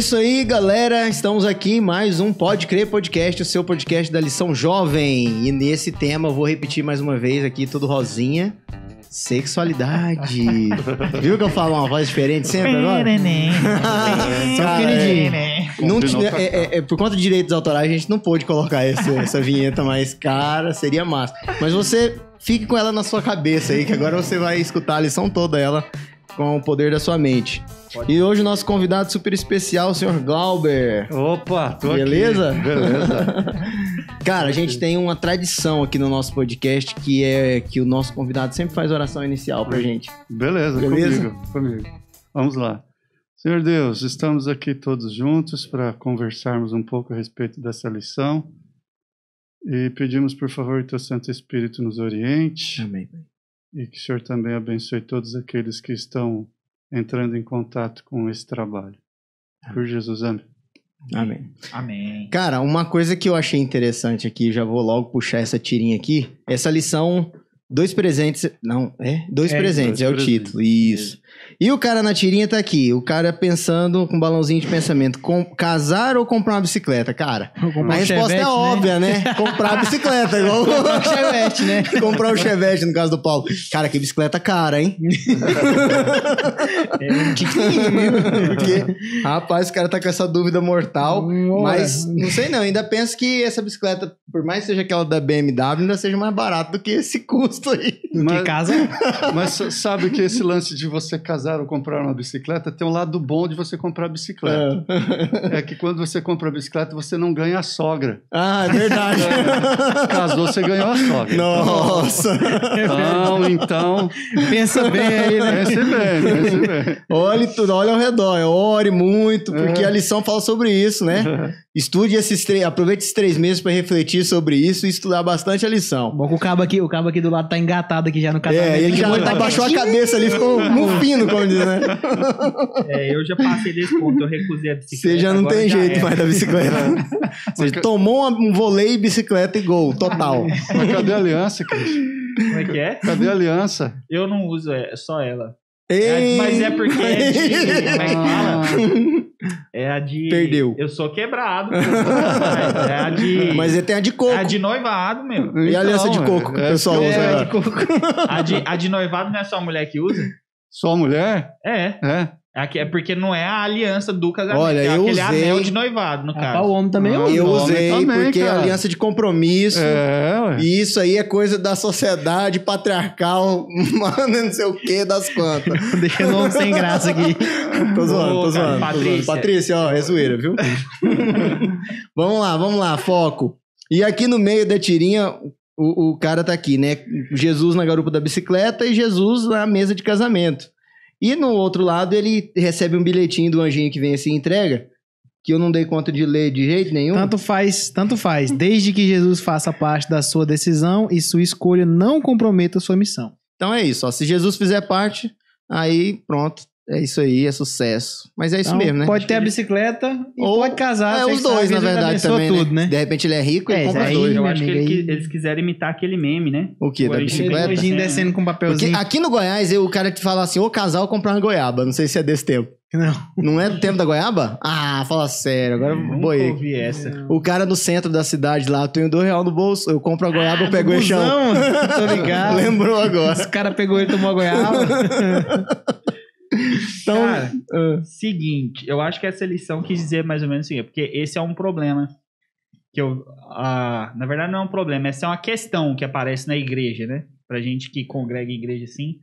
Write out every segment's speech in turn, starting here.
isso aí, galera. Estamos aqui em mais um Pode Crer Podcast, o seu podcast da lição jovem. E nesse tema, vou repetir mais uma vez aqui, tudo rosinha. Sexualidade. Viu que eu falo uma voz diferente sempre agora? Só queridinho. Não, é, é, é, por conta de direitos autorais, a gente não pôde colocar essa, essa vinheta, mas, cara, seria massa. Mas você fique com ela na sua cabeça aí, que agora você vai escutar a lição toda ela com o poder da sua mente. Pode. E hoje o nosso convidado super especial, o senhor Glauber. Opa, tô Beleza? aqui. Beleza? Cara, a gente tem uma tradição aqui no nosso podcast que é que o nosso convidado sempre faz oração inicial pra gente. Beleza, Beleza? comigo. comigo. Vamos lá. Senhor Deus, estamos aqui todos juntos para conversarmos um pouco a respeito dessa lição. E pedimos, por favor, que o Teu Santo Espírito nos oriente. Amém e que o Senhor também abençoe todos aqueles que estão entrando em contato com esse trabalho. Por Jesus, amém. Amém. Amém. Cara, uma coisa que eu achei interessante aqui, já vou logo puxar essa tirinha aqui. Essa lição, dois presentes. Não, é? Dois é, presentes, dois é presentes. o título. Isso. E o cara na tirinha tá aqui, o cara pensando com um balãozinho de pensamento, com, casar ou comprar uma bicicleta, cara? A resposta é Chevette, é óbvia, né? né? Comprar a bicicleta, igual o Chevette, né? comprar o Chevette no caso do Paulo. Cara, que bicicleta cara, hein? é, que né? Porque, rapaz, o cara tá com essa dúvida mortal, mas não sei não, ainda penso que essa bicicleta, por mais que seja aquela da BMW, ainda seja mais barata do que esse custo aí. Mas, que casa? Mas sabe que esse lance de você casar casar ou comprar uma bicicleta, tem um lado bom de você comprar bicicleta. É. é que quando você compra a bicicleta, você não ganha a sogra. Ah, é verdade. É. Casou, você ganhou a sogra. Nossa! Então, então... Pensa bem aí, né? pensa bem, pensa bem. Olhe tudo, olhe ao redor, é ore muito, porque é. a lição fala sobre isso, né? Estude esses três, aproveite esses três meses para refletir sobre isso e estudar bastante a lição. Bom, o cabo aqui, o cabo aqui do lado tá engatado aqui já no casamento. É, ele já tá abaixou a cabeça ali, ficou no como diz, né? É, eu já passei desse ponto, eu recusei a bicicleta. Você já não tem já jeito é. mais da bicicleta. Você tomou um vôlei, bicicleta e gol, total. Mas cadê a aliança, Cris? Como é que é? Cadê a aliança? Eu não uso, é só ela mas é porque é de. É, é a de. Perdeu. Eu sou quebrado. é a de. Mas é, tem a de coco. É a de noivado, meu. E então, a aliança de coco, é, que o pessoal usa. É, a de coco. a, de, a de noivado não é só a mulher que usa? Só a mulher? É. É. É porque não é a aliança do casamento, Olha, é aquele usei... anel de noivado, no é, caso. o homem também ah. usa. Eu usei também, porque é cara. é aliança de compromisso. É, e isso aí é coisa da sociedade patriarcal, mano, não sei o que das quantas. Deixando o homem sem graça aqui. tô zoando, tô, zoando, Patrícia. Patrícia, ó, é zoeira, viu? vamos lá, vamos lá, foco. E aqui no meio da tirinha, o, o cara tá aqui, né? Jesus na garupa da bicicleta e Jesus na mesa de casamento. E no outro lado, ele recebe um bilhetinho do anjinho que vem assim e entrega, que eu não dei conta de ler de jeito nenhum. Tanto faz, tanto faz. Desde que Jesus faça parte da sua decisão e sua escolha não comprometa a sua missão. Então é isso. Ó, se Jesus fizer parte, aí pronto, é isso aí, é sucesso. Mas é isso então, mesmo, né? Pode ter a bicicleta e Ou, pode casar. É, os dois, na verdade, também, né? tudo, né? né? De repente ele é rico e é, compra aí, é dois. Né, eu acho que ele, eles quiseram imitar aquele meme, né? O quê? O da bicicleta? Imagina né? descendo com papelzinho. Porque aqui no Goiás, eu, o cara te fala assim, ô casal, comprar uma goiaba. Não sei se é desse tempo. Não. Não é do tempo da goiaba? Ah, fala sério, agora eu boi. ouvi essa. O cara no centro da cidade lá, eu tenho dois reais no bolso, eu compro a goiaba, ah, eu pego o chão. Tô ligado. Lembrou agora. Esse cara pegou e tomou a goiaba. então, Cara, uh. seguinte, eu acho que essa lição quis dizer mais ou menos o seguinte, porque esse é um problema que eu, ah, na verdade não é um problema, essa é uma questão que aparece na igreja, né? Pra gente que congrega igreja assim,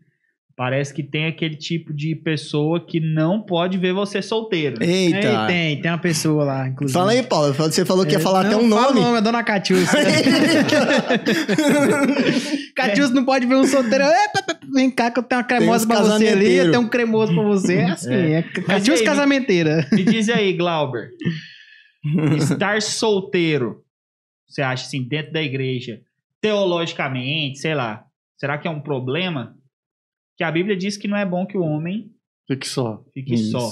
Parece que tem aquele tipo de pessoa que não pode ver você solteiro. Eita! Ei, tem, tem uma pessoa lá, inclusive. Fala aí, Paulo. Você falou que ia é, falar não, até um nome. Não, nome, é Dona Catius? Catius não pode ver um solteiro. Vem cá que eu tenho uma cremosa pra você ali, eu tenho um cremoso pra você. É assim, é, é casamenteira. Me, me diz aí, Glauber. Estar solteiro, você acha assim, dentro da igreja, teologicamente, sei lá, será que é um problema? que a Bíblia diz que não é bom que o homem fique só. Fique Isso. só.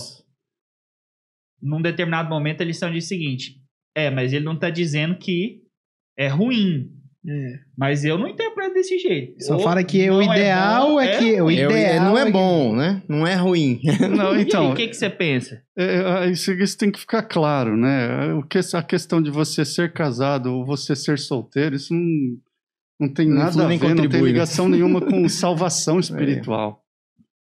Num determinado momento a lição diz o seguinte: é, mas ele não está dizendo que é ruim. É. Mas eu não interpreto desse jeito. Só Ou fala que o é ideal é, bom, é, é que. É o é ideal não é bom, que... né? Não é ruim. Não, então. o que, que você pensa? Isso, isso, tem que ficar claro, né? O que, a questão de você ser casado ou você ser solteiro, isso não não tem não nada a ver, contribui. não tem né? ligação nenhuma com salvação espiritual.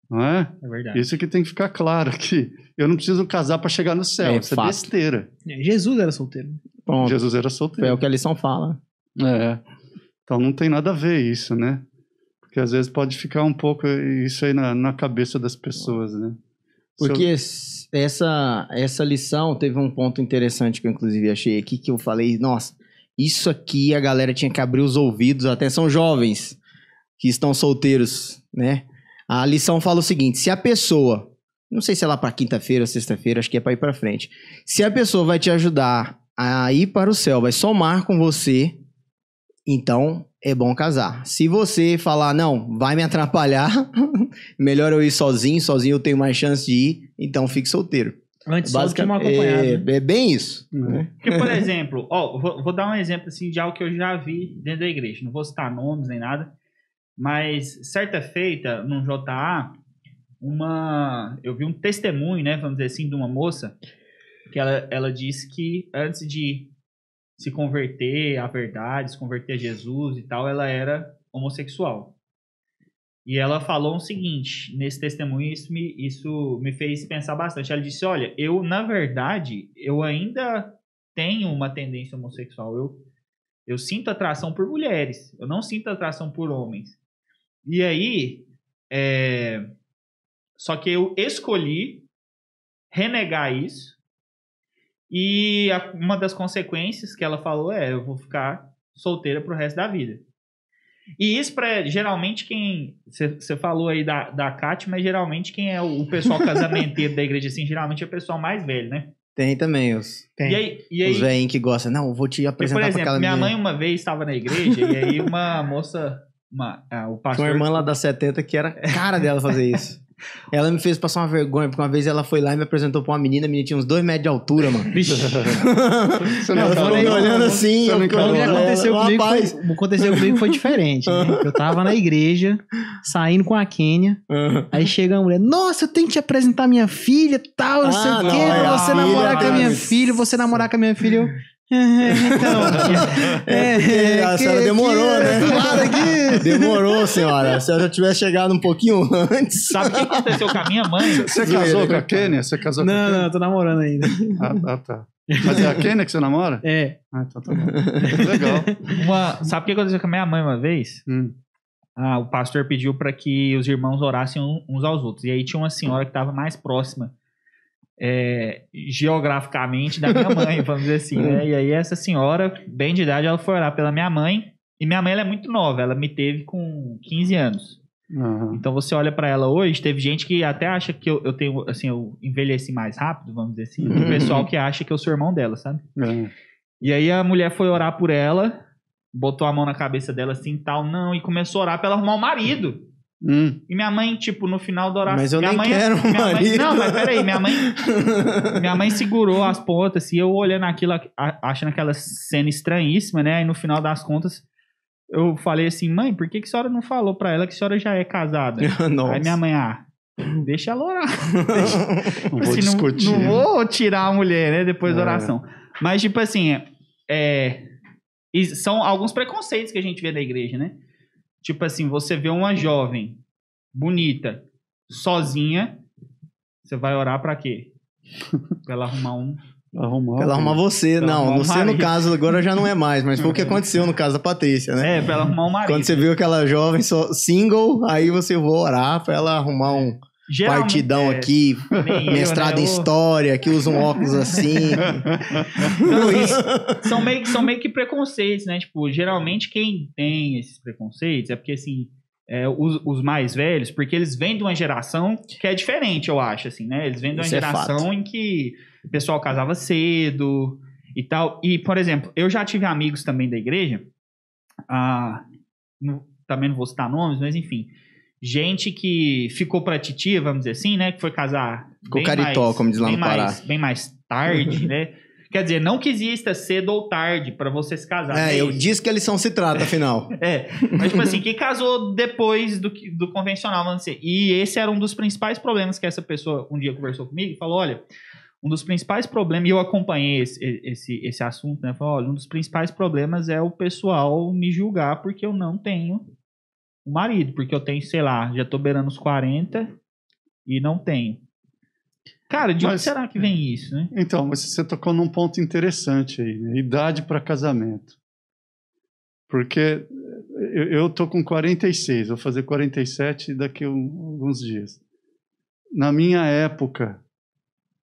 É. Não é? É verdade. Isso que tem que ficar claro aqui. Eu não preciso casar para chegar no céu. É, Isso é fato. é besteira. Jesus era solteiro. Jesus era solteiro. É o que a lição fala. É. Então não tem nada a ver isso, né? Porque às vezes pode ficar um pouco isso aí na, na cabeça das pessoas, né? Porque essa, essa lição teve um ponto interessante que eu inclusive achei aqui, que eu falei, nossa, isso aqui a galera tinha que abrir os ouvidos, até são jovens que estão solteiros, né? A lição fala o seguinte: se a pessoa, não sei se é lá para quinta-feira ou sexta-feira, acho que é para ir para frente. Se a pessoa vai te ajudar a ir para o céu, vai somar com você, então é bom casar. Se você falar, não, vai me atrapalhar, melhor eu ir sozinho, sozinho eu tenho mais chance de ir, então fique solteiro. Antes Basicamente, só é, né? é bem isso. Uhum. Né? Porque, por exemplo, ó, vou, vou, dar um exemplo assim, de algo que eu já vi dentro da igreja. Não vou citar nomes nem nada, mas certa feita, num JA, uma, eu vi um testemunho, né, vamos dizer assim, de uma moça, que ela, ela disse que antes de se converter à verdade, se converter a Jesus e tal, ela era homossexual. E ela falou o seguinte, nesse testemunho, isso me, isso me fez pensar bastante. Ela disse, olha, eu, na verdade, eu ainda tenho uma tendência homossexual. Eu, eu sinto atração por mulheres, eu não sinto atração por homens. E aí, é... só que eu escolhi renegar isso. E a, uma das consequências que ela falou é, eu vou ficar solteira pro resto da vida. E isso para geralmente quem. Você falou aí da, da Cat, mas geralmente quem é o pessoal casamenteiro da igreja, assim, geralmente é o pessoal mais velho, né? Tem também os. Tem. E aí, e aí, os velhinhos que gostam. Não, vou te apresentar eu, por exemplo, minha, minha mãe uma vez estava na igreja e aí uma moça. Uma, ah, o pastor... Uma irmã lá das 70 que era cara dela fazer isso. Ela me fez passar uma vergonha, porque uma vez ela foi lá e me apresentou pra uma menina, a menina tinha uns dois metros de altura, mano. você não, ela ficou me olhando assim. Você eu, né? aconteceu, comigo foi, aconteceu comigo foi diferente, né? Eu tava na igreja, saindo com a Kênia, uhum. aí chega a mulher, nossa, eu tenho que te apresentar minha filha, tal, não ah, sei o quê, pra é você namorar com a minha filha, você namorar com a minha filha. Eu então, é, é, a que, senhora demorou, que, né? Claro que demorou, senhora. Se ela já tivesse chegado um pouquinho antes. Sabe o que aconteceu com a minha mãe? Você casou com a Kênia? Você casou não, com Não, não, tô namorando ainda. Ah, ah tá. Mas é a Kênia que você namora? É. Ah, então tá bom. Legal. Uma, sabe o que aconteceu com a minha mãe uma vez? Hum. Ah, o pastor pediu para que os irmãos orassem uns aos outros. E aí tinha uma senhora que estava mais próxima é, geograficamente da minha mãe, vamos dizer assim, né? E aí essa senhora, bem de idade, ela foi orar pela minha mãe. E minha mãe ela é muito nova, ela me teve com 15 anos. Uhum. Então você olha para ela hoje, teve gente que até acha que eu, eu tenho, assim, eu envelheci mais rápido, vamos dizer assim. O uhum. pessoal que acha que eu sou irmão dela, sabe? Uhum. E aí a mulher foi orar por ela, botou a mão na cabeça dela assim, tal, não, e começou a orar pra ela arrumar o um marido. Hum. E minha mãe, tipo, no final da oração. Mas eu minha nem mãe, é quero um minha Mãe, não, mas peraí, minha mãe. minha mãe segurou as pontas e eu olhando aquilo, achando aquela cena estranhíssima, né? E no final das contas, eu falei assim, mãe, por que, que a senhora não falou pra ela que a senhora já é casada? Nossa. Aí minha mãe, ah, deixa ela orar. Deixa... Não vou assim, discutir. Não, não, vou tirar a mulher, né? Depois é. da oração. Mas, tipo assim, é, são alguns preconceitos que a gente vê da igreja, né? Tipo assim, você vê uma jovem bonita sozinha, você vai orar para quê? pra ela arrumar um Arrumar, pra ela arrumar você. Pra não, arrumar você no caso agora já não é mais, mas foi o que é. aconteceu no caso da Patrícia, né? É, pra ela arrumar um marido. Quando você viu aquela jovem só single, aí você vou orar pra ela arrumar é. um, Geralmente, partidão é, aqui, né, mestrado eu, né? em história, que usam óculos assim. Então, assim, são, meio, são meio que preconceitos, né? Tipo, geralmente quem tem esses preconceitos é porque, assim, é, os, os, mais velhos, porque eles vêm de uma geração que é diferente, eu acho, assim, né? Eles vêm de uma Isso é geração é em que o pessoal casava cedo e tal. E, por exemplo, eu já tive amigos também da igreja, ah, também não vou citar nomes, mas enfim gente que ficou pra titia, vamos dizer assim, né? Que foi casar. Ficou caritó, mais, como diz lá no Pará. Mais, bem mais tarde, né? Quer dizer, não que exista cedo ou tarde para você se casar. É, eu disse que a lição se trata, afinal. é, mas tipo assim, que casou depois do, do convencional, vamos dizer. E esse era um dos principais problemas que essa pessoa um dia conversou comigo e falou, olha, um dos principais problemas, e eu acompanhei esse, esse, esse assunto, né? Falou, olha, um dos principais problemas é o pessoal me julgar porque eu não tenho o marido, porque eu tenho, sei lá, já tô beirando os 40 e não tenho. Cara, de mas, onde será que vem isso, né? Então, mas você tocou num ponto interessante aí, né? Idade para casamento. Porque eu, eu tô com 46, vou fazer 47 daqui a um, alguns dias. Na minha época,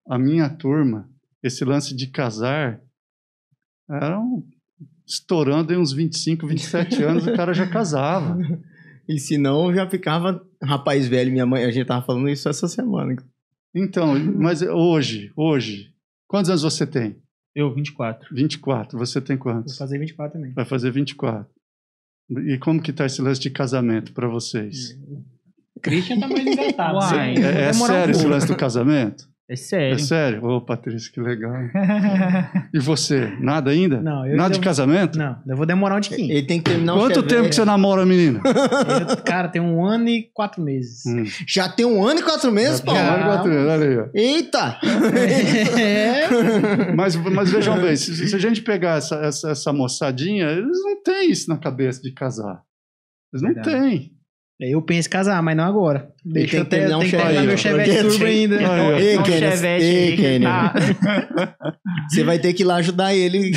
a minha turma, esse lance de casar era um, estourando em uns 25, 27 anos, o cara já casava. E se não, já ficava rapaz velho, minha mãe. A gente tava falando isso essa semana. Então, mas hoje, hoje, quantos anos você tem? Eu, 24. 24. Você tem quantos? Vou fazer 24 também. Vai fazer 24. E como que tá esse lance de casamento para vocês? Hum. Christian tá mais engatado. Uai, né? é, é sério um esse lance do casamento? É, é sério. É sério? Ô, Patrícia, que legal. e você, nada ainda? Não. Eu nada de casamento? Não, eu vou demorar um tiquinho. Ele tem que terminar Quanto tempo né? que você namora, menina? Eu, cara, tem um ano e quatro meses. Hum. Já tem um ano e quatro meses, Paulo? Um ano e quatro meses, olha aí. Ó. Eita! É. mas, mas vejam bem, se, se a gente pegar essa, essa, essa, moçadinha, eles não têm isso na cabeça de casar. Eles não Verdade. têm. Eu penso em casar, mas não agora. Deixa eu ter, terminar um tem que terminar meu Chevette Turbo ainda. Ei, Ei, Kenneth, tá. Você vai ter que ir lá ajudar ele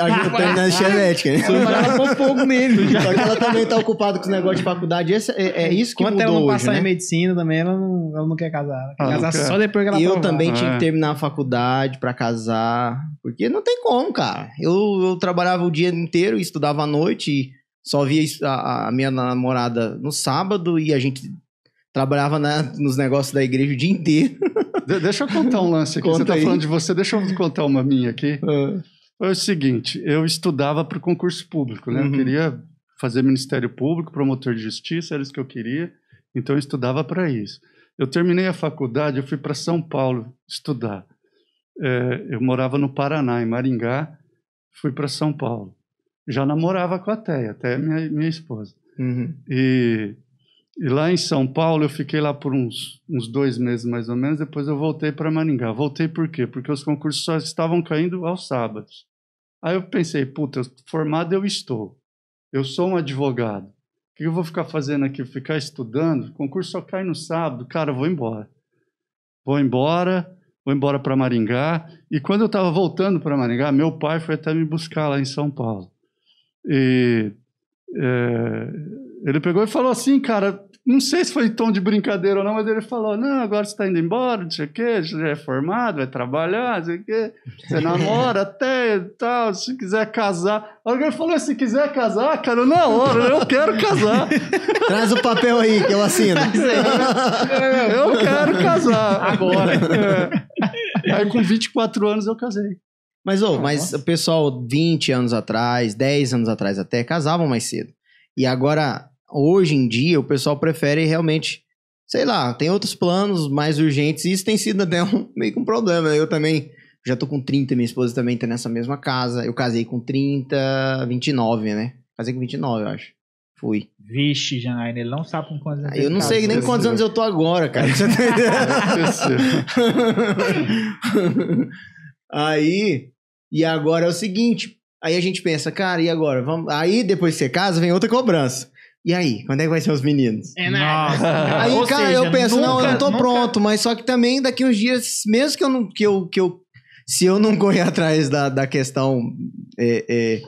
a terminar esse Chevette, Kenneth. Ela pôr fogo nele. Só que ela também tá ocupada com os negócios de faculdade. Esse, é, é isso que Quanto mudou ela não hoje, passar né? em medicina também, ela não, ela não quer casar. Ela quer ah, casar só depois que ela Eu também ah, tinha é. que terminar a faculdade pra casar. Porque não tem como, cara. Eu, eu trabalhava o dia inteiro, e estudava à noite e só via a, minha namorada no sábado e a gente trabalhava na, nos negócios da igreja o dia inteiro. De, deixa eu contar um lance aqui. Conta você está falando de você, deixa eu contar uma minha aqui. É Foi é o seguinte, eu estudava para o concurso público, né? Uhum. Eu queria fazer Ministério Público, promotor de justiça, era isso que eu queria. Então eu estudava para isso. Eu terminei a faculdade, eu fui para São Paulo estudar. É, eu morava no Paraná, em Maringá, fui para São Paulo já namorava com a Teia, até minha, minha esposa. Uhum. E, e, lá em São Paulo, eu fiquei lá por uns, uns dois meses mais ou menos, depois eu voltei para Maringá. Voltei por quê? Porque os concursos só estavam caindo aos sábados. Aí eu pensei, puta, formado eu estou. Eu sou um advogado. O que eu vou ficar fazendo aqui? Ficar estudando? O concurso só cai no sábado. Cara, eu vou embora. Vou embora, vou embora para Maringá. E quando eu estava voltando para Maringá, meu pai foi até me buscar lá em São Paulo. E é, ele pegou e falou assim, cara, não sei se foi em tom de brincadeira ou não, mas ele falou: não, agora você está indo embora, não sei o quê, já é formado, vai trabalhar, não sei o quê, você namora até e tal, se quiser casar. que ele falou: se quiser casar, cara, na hora, eu quero casar. Traz o papel aí que eu assino. É, eu quero casar. Agora. É. Aí com 24 anos eu casei. Mas, ô, oh, mas o pessoal 20 anos atrás, 10 anos atrás até, casavam mais cedo. E agora, hoje em dia, o pessoal prefere realmente, sei lá, tem outros planos mais urgentes. E isso tem sido até um, meio que um problema. Eu também já tô com 30, minha esposa também tá nessa mesma casa. Eu casei com 30, 29, né? Casei com 29, eu acho. Fui. Vixe, Janaína, ele não sabe com quantos anos. Ah, eu não sei nem Deus quantos anos eu tô agora, cara. Você tá entendendo? Aí, e agora é o seguinte, aí a gente pensa, cara, e agora? Vamos... Aí depois que você casa, vem outra cobrança. E aí, quando é que vai ser os meninos? É, né? Aí, Ou cara, seja, eu penso, nunca, não, eu não tô nunca... pronto, mas só que também daqui uns dias, mesmo que eu não, que eu, que eu se eu não correr atrás da, da questão é, é,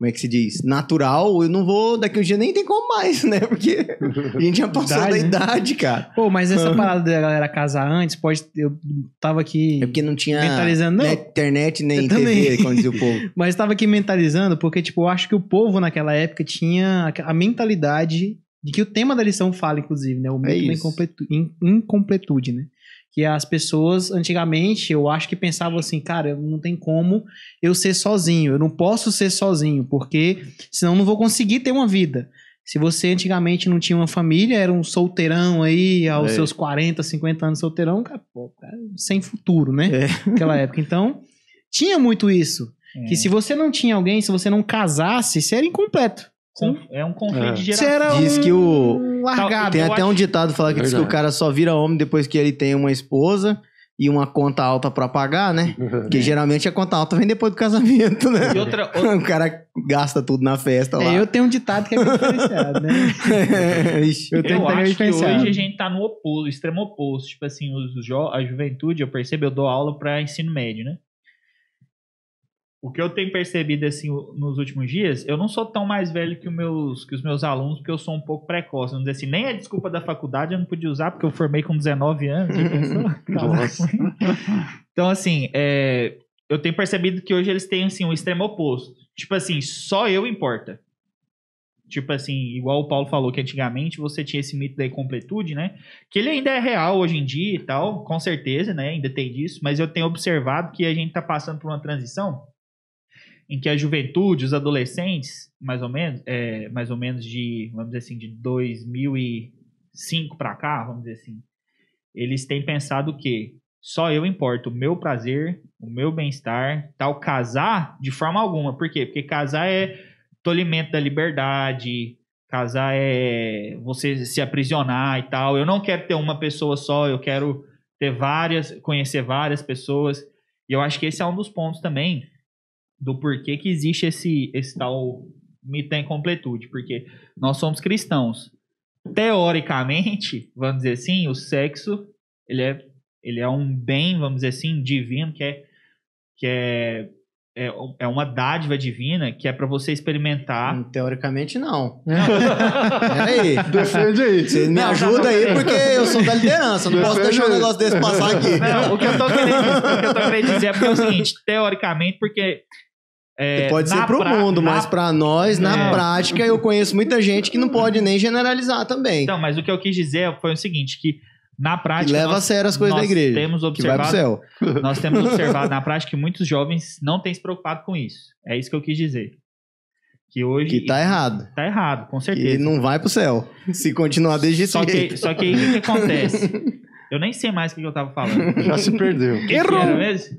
como é que se diz, natural, eu não vou, daqui a um dia nem tem como mais, né? Porque a gente já passou idade, da né? idade, né? cara. Pô, mas essa parada da galera casar antes, pode. Eu tava aqui. É porque não tinha. Mentalizando, não. Né, internet nem eu TV, também. como dizia o povo. mas tava aqui mentalizando, porque, tipo, eu acho que o povo naquela época tinha a mentalidade de que o tema da lição fala, inclusive, né? O mito é da incompletude, né? que as pessoas antigamente eu acho que pensavam assim, cara, não tem como eu ser sozinho, eu não posso ser sozinho, porque senão não vou conseguir ter uma vida. Se você antigamente não tinha uma família, era um solteirão aí, aos é. seus 40, 50 anos solteirão, cara, pô, cara, sem futuro, né? É. Naquela época. Então, tinha muito isso. É. Que se você não tinha alguém, se você não casasse, você era incompleto. É um conflito é. de geração. Diz que o. Largado. Tem até um ditado falar que diz que o cara só vira homem depois que ele tem uma esposa e uma conta alta para pagar, né? Porque é. geralmente a conta alta vem depois do casamento, né? E outra, outra... O cara gasta tudo na festa lá. É, eu tenho um ditado que é diferenciado, né? eu tenho eu que é acho que hoje a gente tá no oposto, extremo oposto. Tipo assim, os jo a juventude, eu percebo, eu dou aula para ensino médio, né? o que eu tenho percebido assim nos últimos dias, eu não sou tão mais velho que, meus, que os meus alunos, porque eu sou um pouco precoce. não assim, nem a é desculpa da faculdade eu não podia usar, porque eu formei com 19 anos. Ah, então, assim, é, eu tenho percebido que hoje eles têm assim, um extremo oposto. Tipo assim, só eu importa. Tipo assim, igual o Paulo falou que antigamente você tinha esse mito da incompletude, né? Que ele ainda é real hoje em dia e tal, com certeza, né? Ainda tem disso, mas eu tenho observado que a gente tá passando por uma transição em que a juventude, os adolescentes, mais ou menos, é, mais ou menos de, vamos dizer assim, de 2005 para cá, vamos dizer assim, eles têm pensado que só eu importo o meu prazer, o meu bem-estar, tal, casar de forma alguma. Por quê? Porque casar é tolimento da liberdade, casar é você se aprisionar e tal. Eu não quero ter uma pessoa só, eu quero ter várias, conhecer várias pessoas. E eu acho que esse é um dos pontos também do porquê que existe esse, esse tal mito em completude porque nós somos cristãos. Teoricamente, vamos dizer assim, o sexo ele é, ele é um bem, vamos dizer assim, divino, que é, que é, é, é uma dádiva divina que é para você experimentar. Hum, teoricamente, não. Peraí. Defende aí. Você me não, tá ajuda tá aí, porque eu sou da liderança, não Defende posso deixar aí. um negócio desse passar aqui. Não, o, que eu tô querendo, o que eu tô querendo dizer é, é o seguinte: teoricamente, porque é, pode ser pro pra, mundo, na... mas para nós, na é. prática, eu conheço muita gente que não pode nem generalizar também. Então, mas o que eu quis dizer foi o seguinte, que na prática... Que leva nós, a sério as coisas da igreja, temos observado, que vai pro céu. Nós temos observado na prática que muitos jovens não têm se preocupado com isso. É isso que eu quis dizer. Que hoje... Que tá errado. Tá errado, com certeza. E não vai pro céu, se continuar desde só Que, só que aí o que acontece? Eu nem sei mais o que eu tava falando. Já se perdeu. Errou! Que era mesmo?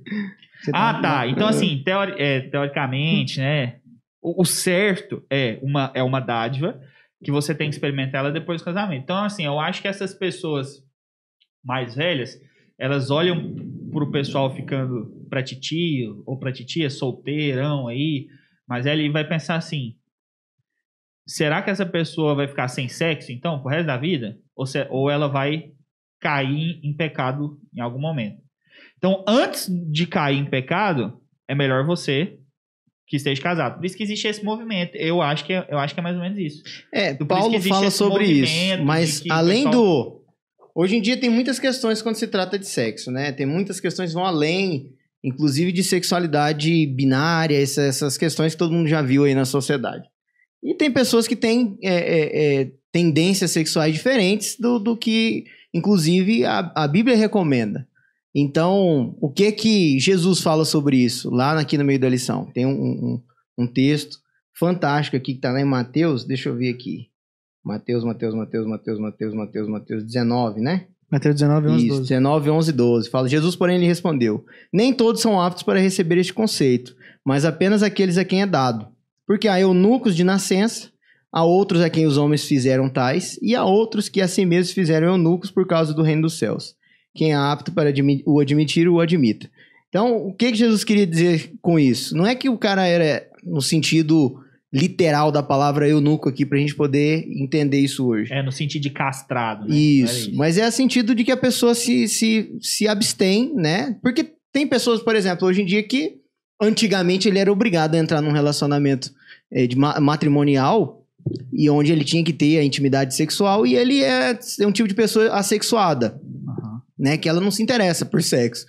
Você tá ah, tá. Então, assim, teori é, teoricamente, né? O, o, certo é uma, é uma dádiva que você tem que experimentar ela depois do casamento. Então, assim, eu acho que essas pessoas mais velhas, elas olham pro pessoal ficando pra titio ou pra titia, solteirão aí, mas ele vai pensar assim, será que essa pessoa vai ficar sem sexo, então, pro resto da vida? Ou, se, ou ela vai cair em pecado em algum momento? Então, antes de cair em pecado, é melhor você que esteja casado. Por isso que existe esse movimento. Eu acho que é, eu acho que é mais ou menos isso. É, Por Paulo isso fala sobre isso, mas além pessoal... do Hoje em dia tem muitas questões quando se trata de sexo, né? Tem muitas questões que vão além, inclusive de sexualidade binária, essas, questões que todo mundo já viu aí na sociedade. E tem pessoas que têm é, é, é tendências sexuais diferentes do, do que, inclusive, a, a Bíblia recomenda. Então, o que que Jesus fala sobre isso lá aqui no meio da lição? Tem um, um, um texto fantástico aqui que está lá em Mateus, deixa eu ver aqui. Mateus, Mateus, Mateus, Mateus, Mateus, Mateus, Mateus 19, né? Mateus 19, 11, Isso, 12. 19, 11, 12. Fala, Jesus, porém, lhe respondeu: Nem todos são aptos para receber este conceito, mas apenas aqueles a quem é dado. Porque há eunucos de nascença, há outros a quem os homens fizeram tais, e há outros que a si mesmos fizeram eunucos por causa do reino dos céus quem é apto para o admitir o admita. Então, o que, Jesus queria dizer com isso? Não é que o cara era no sentido literal da palavra eunuco aqui para a gente poder entender isso hoje. É, no sentido de castrado, né? Isso, mas é no sentido de que a pessoa se, se, se abstém, né? Porque tem pessoas, por exemplo, hoje em dia que antigamente ele era obrigado a entrar num relacionamento é, de matrimonial e onde ele tinha que ter a intimidade sexual e ele é, é um tipo de pessoa assexuada né? Que ela não se interessa por sexo.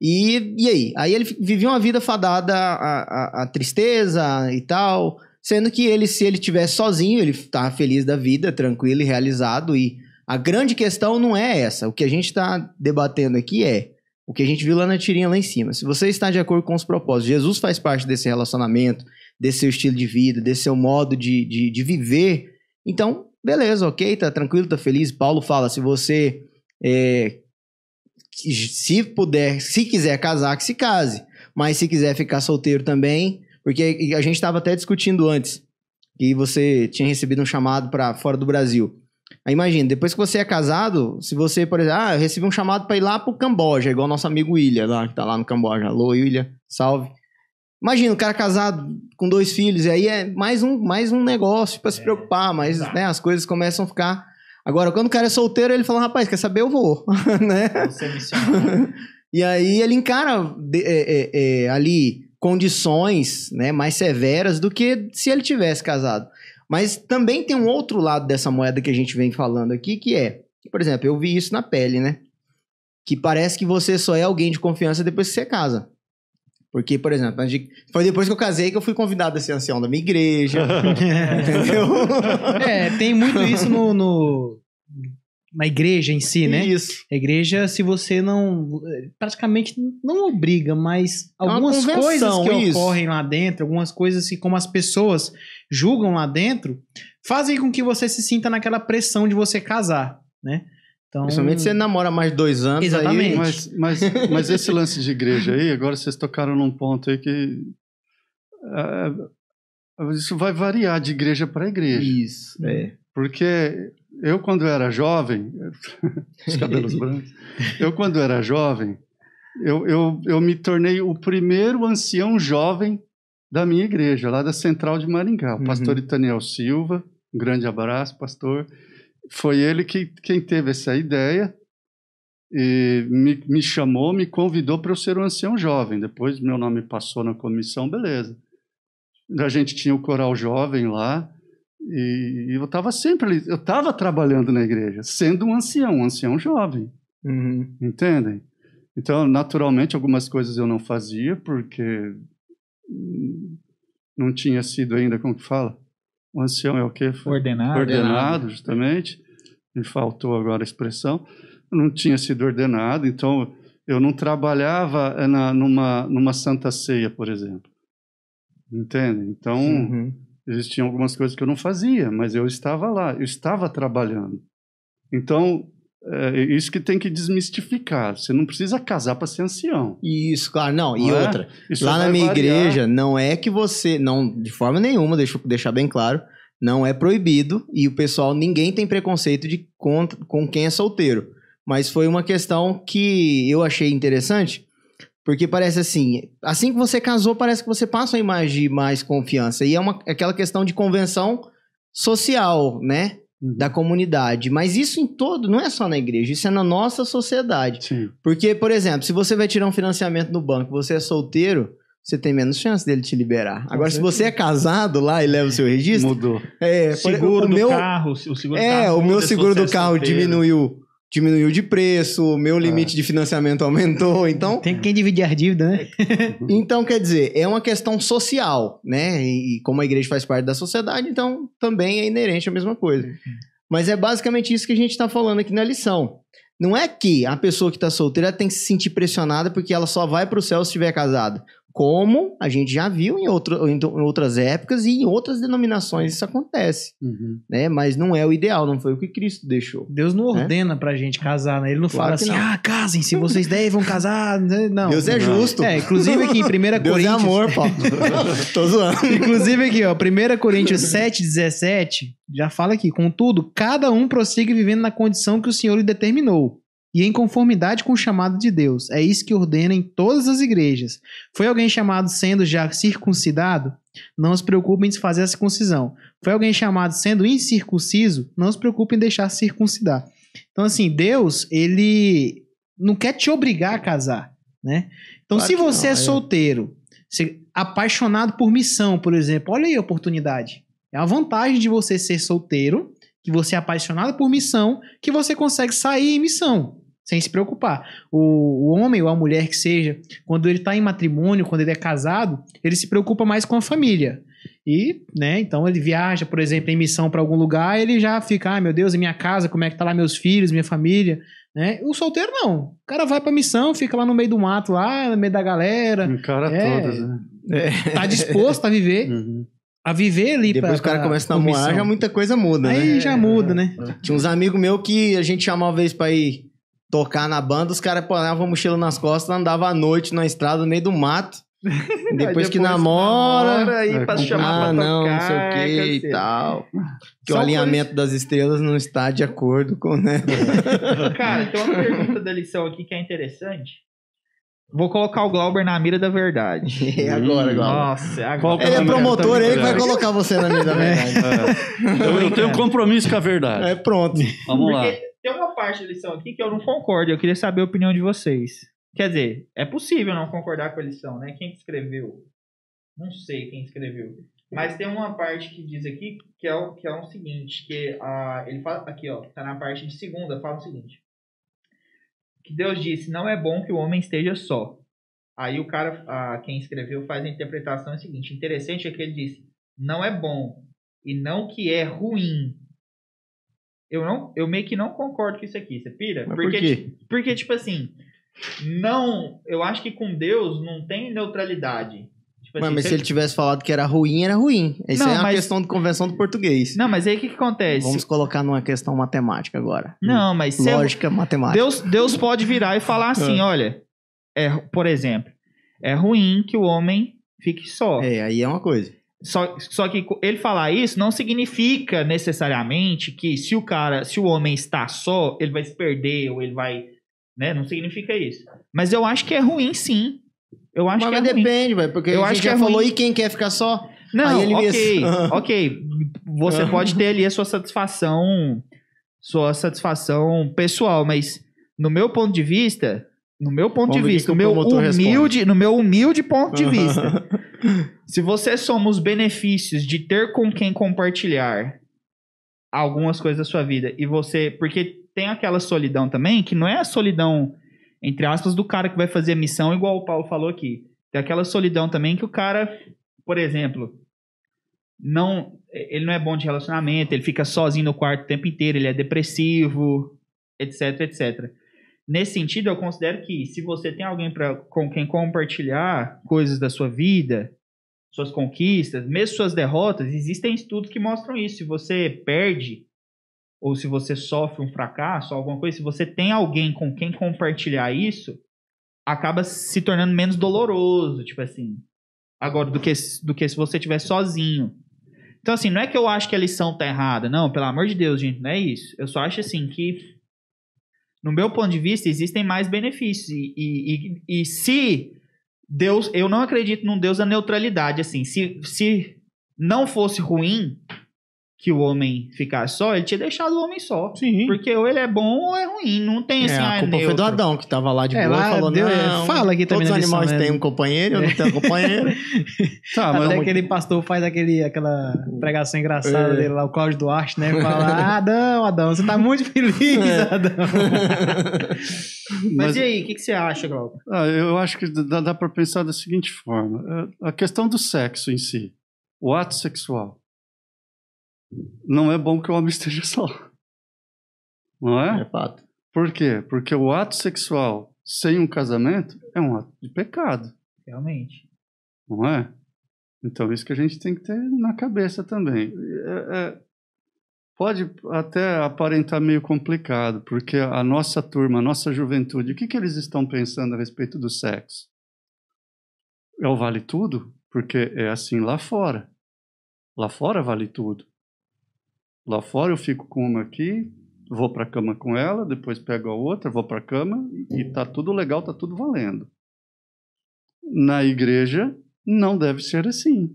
E, e aí? Aí ele vivia uma vida fadada à, tristeza e tal, sendo que ele, se ele estivesse sozinho, ele tá feliz da vida, tranquilo e realizado. E a grande questão não é essa. O que a gente está debatendo aqui é o que a gente viu lá na tirinha lá em cima. Se você está de acordo com os propósitos, Jesus faz parte desse relacionamento, desse seu estilo de vida, desse seu modo de, de, de viver, então, beleza, ok, tá tranquilo, tá feliz. Paulo fala: se você é, se puder, se quiser casar, que se case. Mas se quiser ficar solteiro também, porque a gente estava até discutindo antes que você tinha recebido um chamado para fora do Brasil. Aí imagina, depois que você é casado, se você, por exemplo, ah, eu recebi um chamado para ir lá pro Camboja, igual nosso amigo William lá, que tá lá no Camboja. Alô, William, salve. Imagina, o cara casado com dois filhos, e aí é mais um, mais um negócio para se é, preocupar, mas tá. né, as coisas começam a ficar Agora, quando o cara é solteiro, ele fala, rapaz, quer saber? Eu vou, né? É missionário. e aí ele encara de, é, é, é, ali condições né, mais severas do que se ele tivesse casado. Mas também tem um outro lado dessa moeda que a gente vem falando aqui, que é, por exemplo, eu vi isso na pele, né? Que parece que você só é alguém de confiança depois que você casa. Porque, por exemplo, foi depois que eu casei que eu fui convidado a ser ancião da minha igreja. entendeu? É, tem muito isso no, no na igreja em si, né? Isso. A igreja, se você não. Praticamente não obriga, mas é algumas é coisas que isso. ocorrem lá dentro, algumas coisas que, como as pessoas julgam lá dentro, fazem com que você se sinta naquela pressão de você casar, né? Então... Principalmente você namora mais dois anos. Exatamente. Aí... Mas, mas, mas esse lance de igreja aí, agora vocês tocaram num ponto aí que. Uh, isso vai variar de igreja para igreja. Isso, é. Porque eu quando era jovem, os cabelos brancos, eu quando era jovem, eu, eu, eu me tornei o primeiro ancião jovem da minha igreja, lá da Central de Maringá, o uhum. pastor uhum. Itaniel Silva, um grande abraço, pastor. Foi ele que, quem teve essa ideia e me, me chamou, me convidou para eu ser um ancião jovem. Depois meu nome passou na comissão, beleza. A gente tinha o coral jovem lá, e, e eu estava sempre ali, eu estava trabalhando na igreja, sendo um ancião, um ancião jovem. Uhum. Entendem? Então, naturalmente, algumas coisas eu não fazia porque não tinha sido ainda, como que fala? O ancião é o quê? ordenado. Ordenado, né? justamente. Me faltou agora a expressão. Não tinha sido ordenado, então eu não trabalhava eh, na, numa, numa santa ceia, por exemplo. Entende? Então, uhum existiam algumas coisas que eu não fazia, mas eu estava lá, eu estava trabalhando. Então, é, é isso que tem que desmistificar. Você não precisa casar para ser ancião. Isso, claro, não. não e é? outra, isso lá na minha variar. igreja, não é que você, não, de forma nenhuma, deixa eu deixar bem claro, não é proibido e o pessoal, ninguém tem preconceito de com, com quem é solteiro. Mas foi uma questão que eu achei interessante, porque parece assim, assim que você casou, parece que você passa a imagem de mais confiança. E é uma, é aquela questão de convenção social, né? Uhum. Da comunidade. Mas isso em todo, não é só na igreja, isso é na nossa sociedade. Sim. Porque, por exemplo, se você vai tirar um financiamento no banco, você é solteiro, você tem menos chance dele te liberar. Com Agora, certeza. se você é casado lá e leva o seu registro. Mudou. É, seguro o meu, carro, o seguro é, carro. É, o meu seguro do carro solteiro. diminuiu diminuiu de preço, meu é. limite ah. de financiamento aumentou, então... Tem quem dividir a dívida, né? então, quer dizer, é uma questão social, né? E, como a igreja faz parte da sociedade, então também é inerente à mesma coisa. Mas é basicamente isso que a gente está falando aqui na lição. Não é que a pessoa que está solteira tem que se sentir pressionada porque ela só vai para o céu se estiver casada como a gente já viu em, outro, em outras épocas e em outras denominações isso acontece, uhum. né? Mas não é o ideal, não foi o que Cristo deixou. Deus não né? ordena né? pra gente casar, né? Ele não claro fala assim, não. ah, casem, se vocês devem vão casar, não. Deus é justo. É, inclusive aqui em 1 Coríntios... Deus é amor, Paulo. Tô zoando. Inclusive aqui, ó, 1 Coríntios 7,17 já fala aqui, contudo, cada um prossiga vivendo na condição que o Senhor lhe determinou e em conformidade com o chamado de Deus. É isso que ordena em todas as igrejas. Foi alguém chamado sendo já circuncidado? Não se preocupe em desfazer a circuncisão. Foi alguém chamado sendo incircunciso? Não se preocupe em deixar circuncidar. Então, assim, Deus, ele não quer te obrigar a casar, né? Então, claro se você não, é, é solteiro, se, apaixonado por missão, por exemplo, olha aí a oportunidade. É a vantagem de você ser solteiro, que você é apaixonado por missão, que você consegue sair em missão sem se preocupar. O, o homem ou a mulher que seja, quando ele está em matrimônio, quando ele é casado, ele se preocupa mais com a família. E, né, então ele viaja, por exemplo, em missão para algum lugar, ele já fica, ah, meu Deus, e minha casa, como é que tá lá meus filhos, minha família, né? O solteiro não. O cara vai pra missão, fica lá no meio do mato, lá, no meio da galera. Encara é, todas, né? É. Tá disposto a viver. Uhum. A viver ali Depois pra, o cara começa a namorar, já muita coisa muda, Aí né? Aí já é. muda, né? Tinha uns amigos meus que a gente chamava vez pra ir tocar na banda, os caras panavam a mochila nas costas, andava à noite na estrada, no meio do mato. Depois, depois que namora, namora aí é pra chamar ah, pra não, tocar, não sei o que e tal. Que São o alinhamento coisas... das estrelas não está de acordo com, né? Cara, tem uma pergunta da lição aqui que é interessante. Vou colocar o Glauber na mira da verdade. E é agora, Glauber? Nossa, é agora. Ele é promotor, ele que vai colocar você na mira da verdade. É. Eu, eu, tenho compromisso com a verdade. É pronto. Vamos Porque... lá tem uma parte da lição aqui que eu não concordo, eu queria saber a opinião de vocês. Quer dizer, é possível não concordar com a lição, né? Quem escreveu? Não sei quem escreveu. Mas tem uma parte que diz aqui que é o, que é o seguinte, que a, ele fala aqui, ó, tá na parte de segunda, fala o seguinte. Que Deus disse, não é bom que o homem esteja só. Aí o cara, a, quem escreveu, faz a interpretação é seguinte. Interessante é que ele diz, não é bom, e não que é ruim, eu não, eu meio que não concordo com isso aqui, você pira? Mas porque, por quê? Tipo, porque, tipo assim, não, eu acho que com Deus não tem neutralidade. Tipo assim, mas se ele tivesse falado que era ruim, era ruim. Isso não, é uma mas... questão de convenção do português. Não, mas aí o que, que, acontece? Vamos colocar numa questão matemática agora. Não, mas... É Lógica, é... matemática. Deus, Deus pode virar e falar assim, ah. olha, é, por exemplo, é ruim que o homem fique só. É, aí é uma coisa. Só, só que ele falar isso não significa necessariamente que se o cara, se o homem está só, ele vai se perder ou ele vai. Né? Não significa isso. Mas eu acho que é ruim, sim. Eu acho Mas que é depende, velho, porque eu acho que já é falou, ruim. e quem quer ficar só? Não, ok, ok. Você pode ter ali a sua satisfação, sua satisfação pessoal, mas no meu ponto de vista, no meu ponto Vamos de vista, no meu humilde, no meu humilde ponto de vista, se você soma os benefícios de ter com quem compartilhar algumas coisas da sua vida e você. Porque tem aquela solidão também, que não é a solidão, entre aspas, do cara que vai fazer a missão, igual o Paulo falou aqui. Tem aquela solidão também que o cara, por exemplo, não ele não é bom de relacionamento, ele fica sozinho no quarto o tempo inteiro, ele é depressivo, etc, etc nesse sentido, eu considero que se você tem alguém pra, com quem compartilhar coisas da sua vida, suas conquistas, mesmo suas derrotas, existem estudos que mostram isso. Se você perde ou se você sofre um fracasso, alguma coisa, se você tem alguém com quem compartilhar isso, acaba se tornando menos doloroso, tipo assim, agora do que do que se você tiver sozinho. Então assim, não é que eu acho que a lição tá errada, não, pelo amor de Deus, gente, não é isso. Eu só acho assim que no meu ponto de vista, existem mais benefícios. E, e, e, e, se Deus. Eu não acredito num Deus da neutralidade, assim. Se, se não fosse ruim, que o homem ficasse só, ele tinha deixado o homem só. Sim. Porque ou ele é bom ou é ruim. Não tem é, assim, é, a ah, é culpa é foi do Adão, que tava lá de é, boa e falou, deu, é, não, fala que todos os animais têm um companheiro, eu não tem um companheiro. tá, mas Até aquele pastor faz aquele, aquela pregação engraçada é. dele lá, o Cláudio Duarte, né? Fala, ah, Adão, Adão, você tá muito feliz, Adão. mas, mas, e aí, o que, que, você acha, Glauco? Ah, eu acho que dá, dá para pensar da seguinte forma. Eh, a questão do sexo em si, o ato sexual não é bom que o homem esteja só. Não é? É fato. Por quê? Porque o ato sexual sem um casamento é um ato de pecado. Realmente. Não é? Então, isso que a gente tem que ter na cabeça também. É, é, pode até aparentar meio complicado, porque a nossa turma, a nossa juventude, o que, que eles estão pensando a respeito do sexo? É o vale tudo? Porque é assim lá fora. Lá fora vale tudo lá fora, eu fico com uma aqui, vou para a cama com ela, depois pego a outra, vou para a cama e está tudo legal, está tudo valendo. Na igreja não deve ser assim,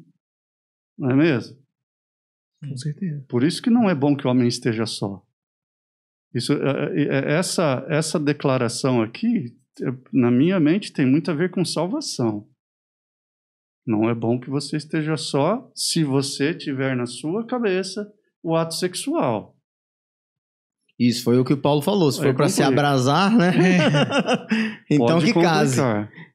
não é mesmo? Com certeza. Por isso que não é bom que o homem esteja só. Isso, é, é, é, essa, essa declaração aqui, na minha mente, tem muito a ver com salvação. Não é bom que você esteja só se você tiver na sua cabeça o ato sexual. Isso foi o que o Paulo falou. Se é, for para se abrasar, né? É. então Pode que case.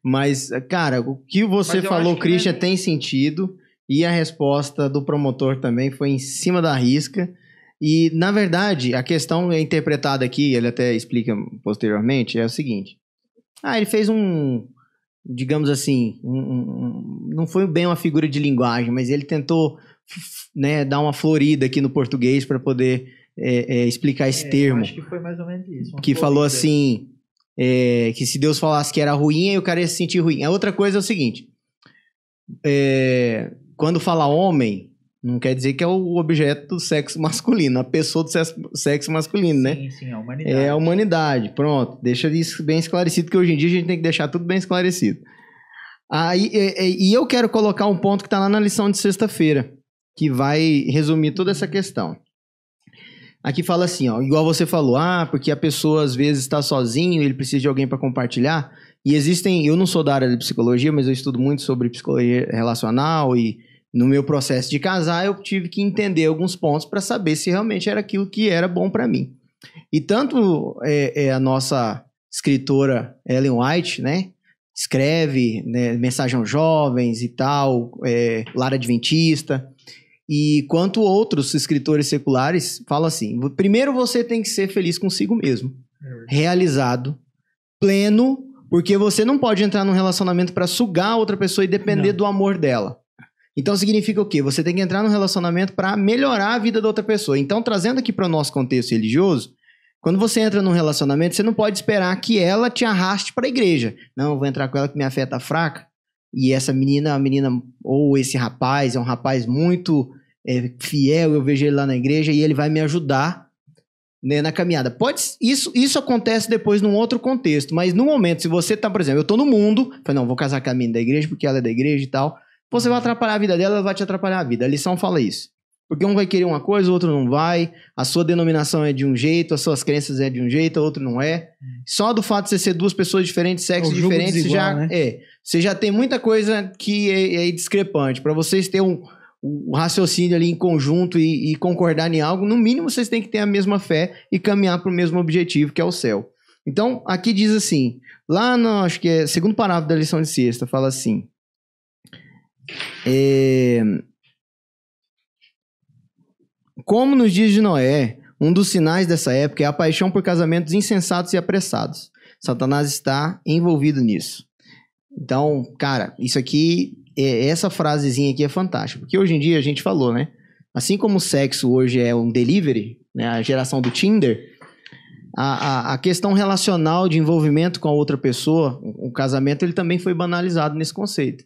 Mas, cara, o que você falou, Christian, é... tem sentido. E a resposta do promotor também foi em cima da risca. E, na verdade, a questão é interpretada aqui, ele até explica posteriormente, é o seguinte. Ah, ele fez um, digamos assim, um, um, não foi bem uma figura de linguagem, mas ele tentou né, dar uma florida aqui no português para poder é, é, explicar esse é, termo. acho que foi mais ou menos isso. Que florida. falou assim, é, que se Deus falasse que era ruim, eu ia se sentir ruim. A outra coisa é o seguinte, é, quando fala homem, não quer dizer que é o objeto do sexo masculino, a pessoa do sexo masculino, né? Sim, sim, a humanidade. É a humanidade, pronto. Deixa isso bem esclarecido, que hoje em dia a gente tem que deixar tudo bem esclarecido. Aí, e, é, e eu quero colocar um ponto que está lá na lição de sexta-feira que vai resumir toda essa questão. Aqui fala assim, ó, igual você falou, ah, porque a pessoa às vezes está sozinho, ele precisa de alguém para compartilhar. E existem, eu não sou da área de psicologia, mas eu estudo muito sobre psicologia relacional e no meu processo de casar eu tive que entender alguns pontos para saber se realmente era aquilo que era bom para mim. E tanto é, é, a nossa escritora Ellen White, né, escreve né, mensagem aos jovens e tal, é, Lara Adventista e quanto outros escritores seculares falam assim: primeiro você tem que ser feliz consigo mesmo, é realizado, pleno, porque você não pode entrar num relacionamento para sugar outra pessoa e depender não. do amor dela. Então significa o quê? Você tem que entrar num relacionamento para melhorar a vida da outra pessoa. Então, trazendo aqui para o nosso contexto religioso, quando você entra num relacionamento, você não pode esperar que ela te arraste para a igreja. Não, eu vou entrar com ela que minha fé tá fraca. E essa menina, a menina ou esse rapaz é um rapaz muito é, fiel, eu vejo ele lá na igreja e ele vai me ajudar né, na caminhada. Pode isso isso acontece depois num outro contexto, mas no momento se você tá, por exemplo, eu tô no mundo, falei, não, vou casar com a da igreja porque ela é da igreja e tal, você vai atrapalhar a vida dela, ela vai te atrapalhar a vida. A lição fala isso. Porque um vai querer uma coisa, o outro não vai, a sua denominação é de um jeito, as suas crenças é de um jeito, o outro não é. Hum. Só do fato de você ser duas pessoas diferentes, é sexos diferentes, já né? é, você já tem muita coisa que é, é discrepante. Para vocês ter um o raciocínio ali em conjunto e, e, concordar em algo, no mínimo vocês têm que ter a mesma fé e caminhar para o mesmo objetivo, que é o céu. Então, aqui diz assim, lá no, acho que é segundo parágrafo da lição de sexta, fala assim, é, como nos dias de Noé, um dos sinais dessa época é a paixão por casamentos insensatos e apressados. Satanás está envolvido nisso. Então, cara, isso aqui é, essa frasezinha aqui é fantástica, porque hoje em dia a gente falou, né? Assim como o sexo hoje é um delivery, né? a geração do Tinder, a, a, a, questão relacional de envolvimento com a outra pessoa, o, o casamento, ele também foi banalizado nesse conceito.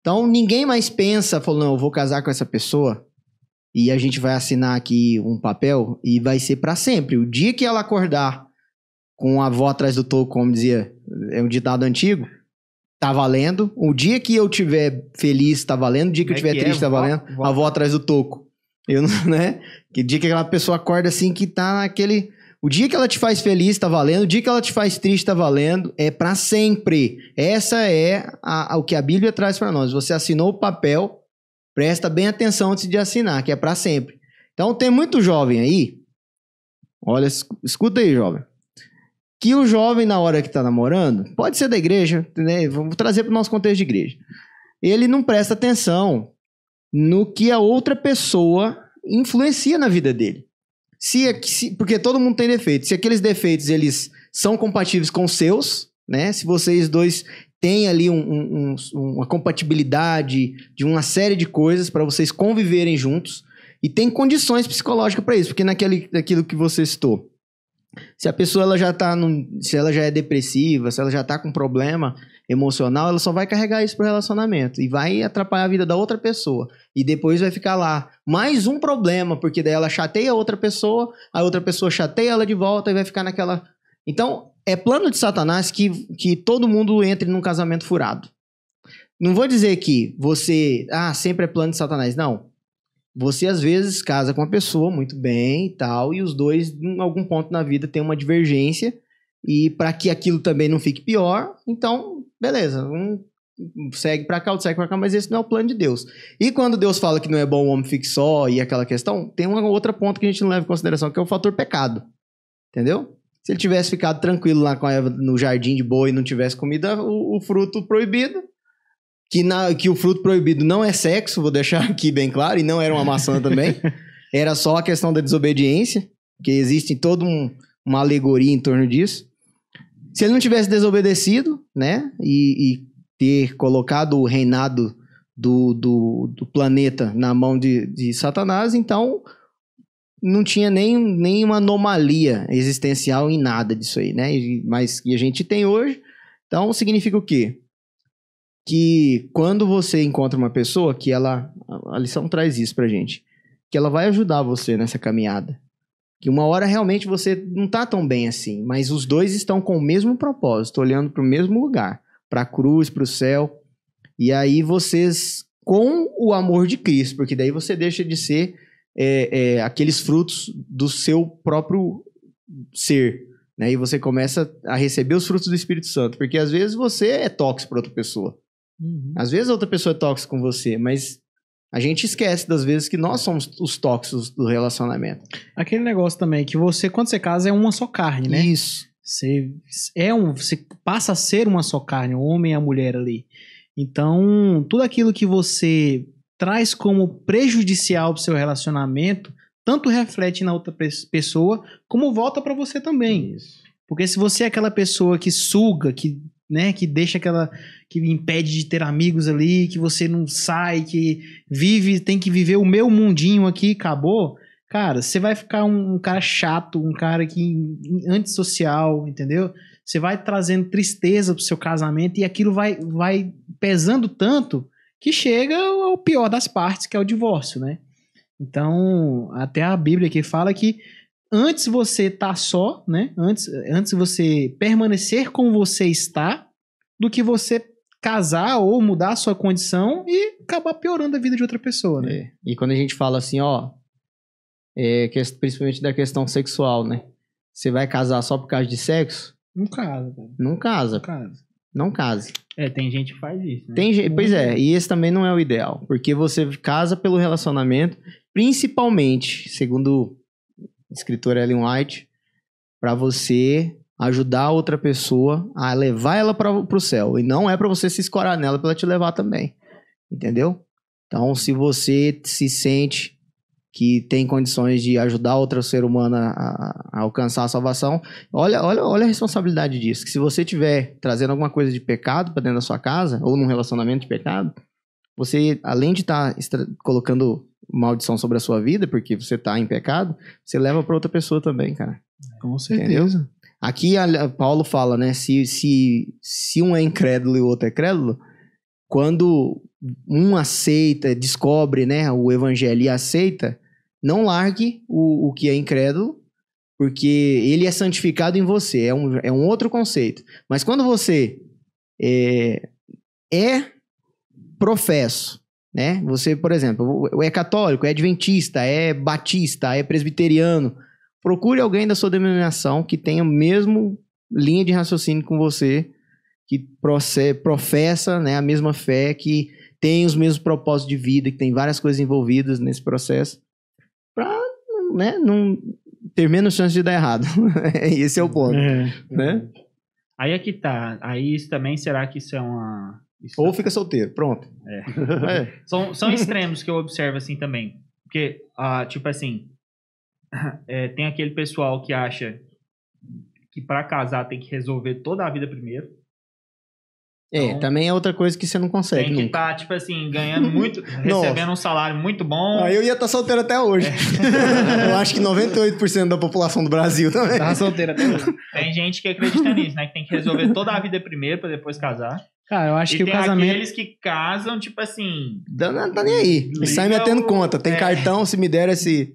Então, ninguém mais pensa, falou, não, eu vou casar com essa pessoa e a gente vai assinar aqui um papel e vai ser para sempre. O dia que ela acordar com a avó atrás do toco, como dizia, é um ditado antigo, tá valendo. O dia que eu tiver feliz, tá valendo. O dia que eu é tiver é? triste, é? tá valendo. A avó atrás do toco. Eu não, né? Que dia que aquela pessoa acorda assim que tá naquele. O dia que ela te faz feliz, tá valendo. O dia que ela te faz triste, tá valendo. É para sempre. Essa é a, a, o que a Bíblia traz para nós. Você assinou o papel, presta bem atenção antes de assinar, que é para sempre. Então tem muito jovem aí. Olha, escuta aí, jovem que o jovem, na hora que está namorando, pode ser da igreja, né? vamos trazer para o nosso contexto de igreja, ele não presta atenção no que a outra pessoa influencia na vida dele. Se, é se, porque todo mundo tem defeitos. Se aqueles defeitos eles são compatíveis com os seus, né? se vocês dois têm ali um, um, uma compatibilidade de uma série de coisas para vocês conviverem juntos, e tem condições psicológicas para isso, porque naquele, naquilo que você citou se a pessoa ela já tá num, se ela já é depressiva, se ela já tá com problema emocional, ela só vai carregar isso pro relacionamento e vai atrapalhar a vida da outra pessoa. E depois vai ficar lá mais um problema, porque daí ela chateia a outra pessoa, a outra pessoa chateia ela de volta e vai ficar naquela. Então, é plano de Satanás que, que todo mundo entre num casamento furado. Não vou dizer que você, ah, sempre é plano de Satanás. Não. Você às vezes casa com uma pessoa muito bem e tal, e os dois em algum ponto na vida tem uma divergência, e para que aquilo também não fique pior, então, beleza, um segue para cá, outro segue para cá, mas esse não é o plano de Deus. E quando Deus fala que não é bom o homem fique só e aquela questão, tem uma outra ponto que a gente não leva em consideração, que é o fator pecado. Entendeu? Se ele tivesse ficado tranquilo lá com a Eva no jardim de boa e não tivesse comida, o, o fruto proibido, que, na, que o fruto proibido não é sexo, vou deixar aqui bem claro, e não era uma maçã também. era só a questão da desobediência, que existe toda um, uma alegoria em torno disso. Se ele não tivesse desobedecido, né, e, e ter colocado o reinado do, do, do, planeta na mão de, de Satanás, então não tinha nem, nenhuma anomalia existencial em nada disso aí, né? E, mas que a gente tem hoje. Então significa o quê? que quando você encontra uma pessoa que ela. A lição traz isso pra gente. Que ela vai ajudar você nessa caminhada. Que uma hora realmente você não tá tão bem assim, mas os dois estão com o mesmo propósito, olhando para o mesmo lugar, para a cruz, para o céu. E aí vocês, com o amor de Cristo, porque daí você deixa de ser é, é, aqueles frutos do seu próprio ser, né? E você começa a receber os frutos do Espírito Santo, porque às vezes você é tóxico para outra pessoa. Uhum. Às vezes a outra pessoa é tóxica com você, mas a gente esquece das vezes que nós somos os tóxicos do relacionamento. Aquele negócio também que você, quando você casa, é uma só carne, né? Isso. Você, é um, você passa a ser uma só carne, o homem e a mulher ali. Então, tudo aquilo que você traz como prejudicial para o seu relacionamento, tanto reflete na outra pessoa, como volta para você também. Isso. Porque se você é aquela pessoa que suga, que né? Que deixa aquela. que impede de ter amigos ali, que você não sai, que vive, tem que viver o meu mundinho aqui, acabou. Cara, você vai ficar um, um cara chato, um cara que antissocial, entendeu? Você vai trazendo tristeza pro seu casamento e aquilo vai, vai pesando tanto que chega ao pior das partes, que é o divórcio, né? Então, até a Bíblia que fala que antes você tá só, né? Antes, antes você permanecer como você está, do que você casar ou mudar a sua condição e acabar piorando a vida de outra pessoa, né? É. E quando a gente fala assim, ó, é, que, principalmente da questão sexual, né? Você vai casar só por causa de sexo? Não casa, cara. Não casa. Não casa. Não case. É, tem gente que faz isso. Né? Tem gente, pois é, uhum. e esse também não é o ideal, porque você casa pelo relacionamento, principalmente, segundo escritora Ellen White, para você ajudar outra pessoa a levar ela para o céu. E não é para você se escorar nela para ela te levar também. Entendeu? Então, se você se sente que tem condições de ajudar outro ser humano a, a, alcançar a salvação, olha, olha, olha a responsabilidade disso. Que se você tiver trazendo alguma coisa de pecado para dentro da sua casa, ou num relacionamento de pecado, você, além de tá estar colocando maldição sobre a sua vida, porque você está em pecado, você leva para outra pessoa também, cara. Com certeza. Entendeu? Aqui a, a Paulo fala, né? Se, se, se um é incrédulo e o outro é crédulo, quando um aceita, descobre né, o evangelho e aceita, não largue o, o que é incrédulo, porque ele é santificado em você. É um, é um outro conceito. Mas quando você é, é professo, né? Você, por exemplo, é católico, é adventista, é batista, é presbiteriano. Procure alguém da sua denominação que tenha a mesma linha de raciocínio com você, que professa né, a mesma fé, que tem os mesmos propósitos de vida, que tem várias coisas envolvidas nesse processo, para né, não ter menos chance de dar errado. Esse é o ponto. É. Né? Aí é que tá. Aí isso também será que isso é uma isso Ou fica solteiro, pronto. É. É. São, são extremos que eu observo assim também. Porque, ah, tipo assim, é, tem aquele pessoal que acha que para casar tem que resolver toda a vida primeiro. É, então, também é outra coisa que você não consegue. Tem que estar, tá, tipo assim, ganhando muito, recebendo um salário muito bom. Ah, eu ia estar tá solteiro até hoje. É. eu acho que 98% da população do Brasil também. Tá solteiro até hoje. Tem gente que acredita nisso, né? Que tem que resolver toda a vida primeiro para depois casar. Cara, eu acho e que o casamento. aqueles que casam, tipo assim. não, tá nem aí. E sai me atendo conta. Tem é. cartão, se me der esse.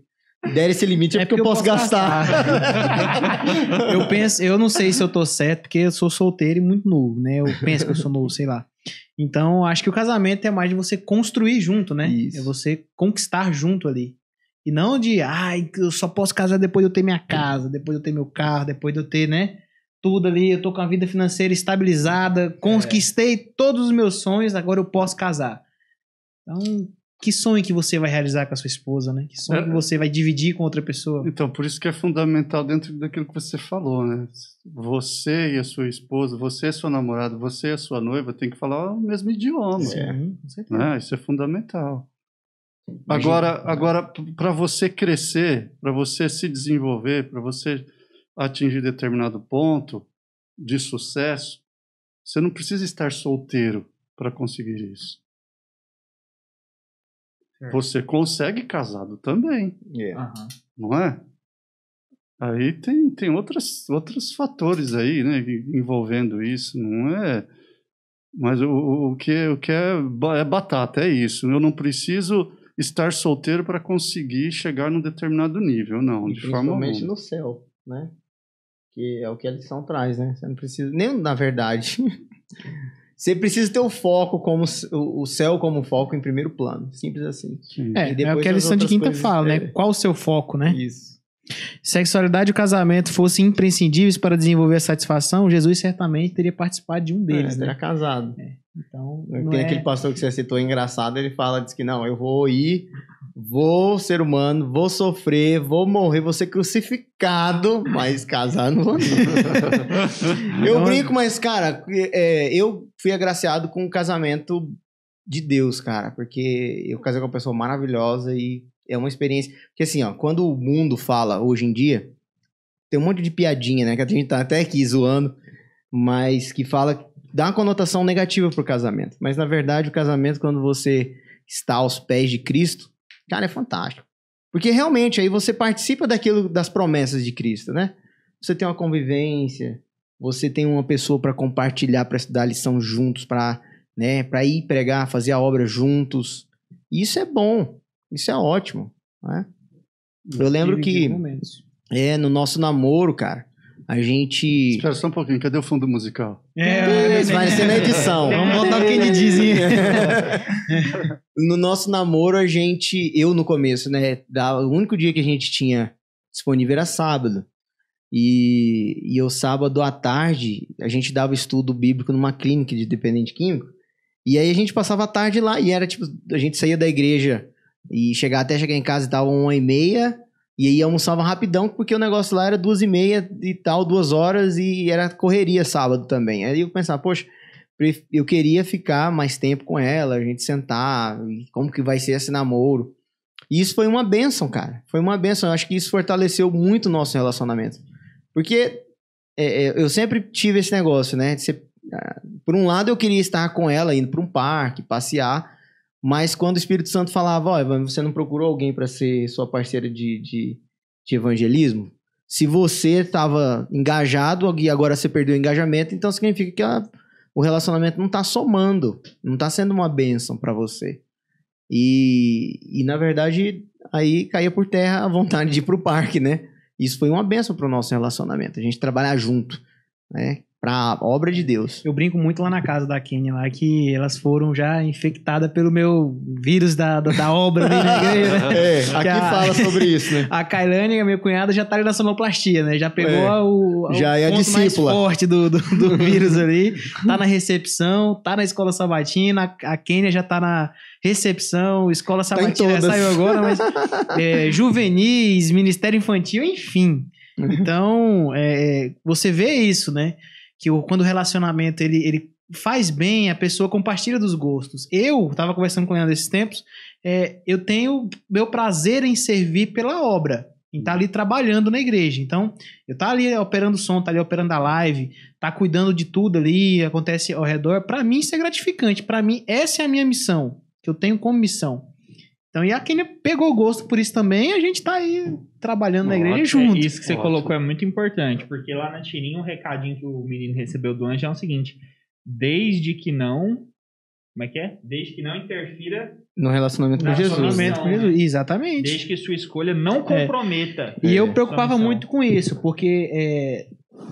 Der esse limite é, é porque, porque eu posso, gastar. gastar. eu penso, eu não sei se eu tô certo, porque eu sou solteiro e muito novo, né? Eu penso que eu sou novo, sei lá. Então, acho que o casamento é mais de você construir junto, né? Isso. É você conquistar junto ali. E não de, ai, eu só posso casar depois de eu ter minha casa, depois de eu ter meu carro, depois de eu ter, né? tudo ali, eu tô com a vida financeira estabilizada, conquistei é. todos os meus sonhos, agora eu posso casar. Então, que sonho que você vai realizar com a sua esposa, né? Que sonho é. que você vai dividir com outra pessoa? Então, por isso que é fundamental dentro daquilo que você falou, né? Você e a sua esposa, você e sua namorada, você e a sua noiva tem que falar o mesmo idioma. É. né? Isso é fundamental. Imagina, agora, né? agora para você crescer, para você se desenvolver, para você atingir determinado ponto de sucesso, você não precisa estar solteiro para conseguir isso. É. Você consegue casado também. É. Não é? Aí tem, tem outras, outros fatores aí, né, envolvendo isso, não é? Mas o, o que, o que é, é batata, é isso. Eu não preciso estar solteiro para conseguir chegar num determinado nível, não, forma Principalmente no céu, né? Que é o que a lição traz, né? Você não precisa. Nem na verdade. Você precisa ter o foco como o céu como foco em primeiro plano, simples assim. É, é o que a lição de quinta fala, né? É. Qual o seu foco, né? Isso. Sexualidade e o casamento fossem imprescindíveis para desenvolver a satisfação, Jesus certamente teria participado de um deles, é, né? Era casado. É. Então, tem é... aquele pastor que você citou engraçado, ele fala diz que não, eu vou ir vou ser humano, vou sofrer, vou morrer, vou ser crucificado, mas casar não vou. eu brinco, mas, cara, é, eu fui agraciado com um casamento de Deus, cara, porque eu casei com uma pessoa maravilhosa e é uma experiência. Porque, assim, ó, quando o mundo fala hoje em dia, tem um monte de piadinha, né, que a gente tá até aqui zoando, mas que fala. Dá uma conotação negativa pro casamento. Mas, na verdade, o casamento, quando você está aos pés de Cristo, Cara, é fantástico. Porque realmente aí você participa daquilo das promessas de Cristo, né? Você tem uma convivência, você tem uma pessoa para compartilhar, para estudar lição juntos, para né, para ir pregar, fazer a obra juntos. Isso é bom, isso é ótimo, né? Eu lembro que é no nosso namoro, cara, a gente. Espera só um pouquinho, cadê o fundo musical? É, vai ser na edição. Vamos botar o que ele diz, no nosso namoro, a gente. Eu no começo, né? O único dia que a gente tinha disponível era sábado. E, e eu, sábado à tarde, a gente dava estudo bíblico numa clínica de dependente químico. E aí a gente passava a tarde lá. E era tipo, a gente saía da igreja e chegava até chegar em casa e dava uma e meia. E aí almoçava rapidão, porque o negócio lá era duas e meia e tal, duas horas, e era correria sábado também. Aí eu pensava, poxa, eu queria ficar mais tempo com ela, a gente sentar, como que vai ser esse namoro. E isso foi uma benção, cara. Foi uma benção. Eu acho que isso fortaleceu muito o nosso relacionamento. Porque é, é eu sempre tive esse negócio, né? Ser, ah, por um lado, eu queria estar com ela, indo para um parque, passear. Mas quando o Espírito Santo falava, olha, você não procurou alguém para ser sua parceira de, de, de evangelismo? Se você estava engajado e agora você perdeu o engajamento, então significa que a, o relacionamento não está somando, não está sendo uma bênção para você. E, e, na verdade, aí caía por terra a vontade de ir para o parque, né? Isso foi uma bênção para o nosso relacionamento, a gente trabalhar junto, né? para obra de Deus. Eu brinco muito lá na casa da Kenny lá que elas foram já infectadas pelo meu vírus da, da, da obra da igreja. Né? É, aqui a, fala sobre isso, né? A Kailane, minha cunhada, já tá ali na sonoplastia, né? Já pegou é, o, o já é ponto mais forte do, do, do vírus ali. Tá na recepção, tá na escola sabatina, a Kênia já tá na recepção, escola tá sabatina tá saiu agora, mas é, juvenis, ministério infantil, enfim. Uhum. Então, é, é, você vê isso, né? que o, quando o relacionamento ele, ele faz bem, a pessoa compartilha dos gostos. Eu estava conversando com o Leandro esses tempos, é, eu tenho meu prazer em servir pela obra, em estar tá ali trabalhando na igreja. Então, eu estar tá ali operando o som, estar tá ali operando a live, estar tá cuidando de tudo ali, acontece ao redor. Para mim, isso é gratificante. Para mim, essa é a minha missão, que eu tenho como missão. Então, e a Kenia pegou gosto por isso também, a gente tá aí trabalhando Nossa, na igreja é junto. Isso que você Nossa. colocou é muito importante, porque lá na tirinha o um recadinho que o menino recebeu do anjo é o seguinte: desde que não. Como é que é? Desde que não interfira no relacionamento com Jesus. Relacionamento com né? Jesus. Exatamente. Desde que sua escolha não é. comprometa. É. E eu é, preocupava muito com isso, porque é,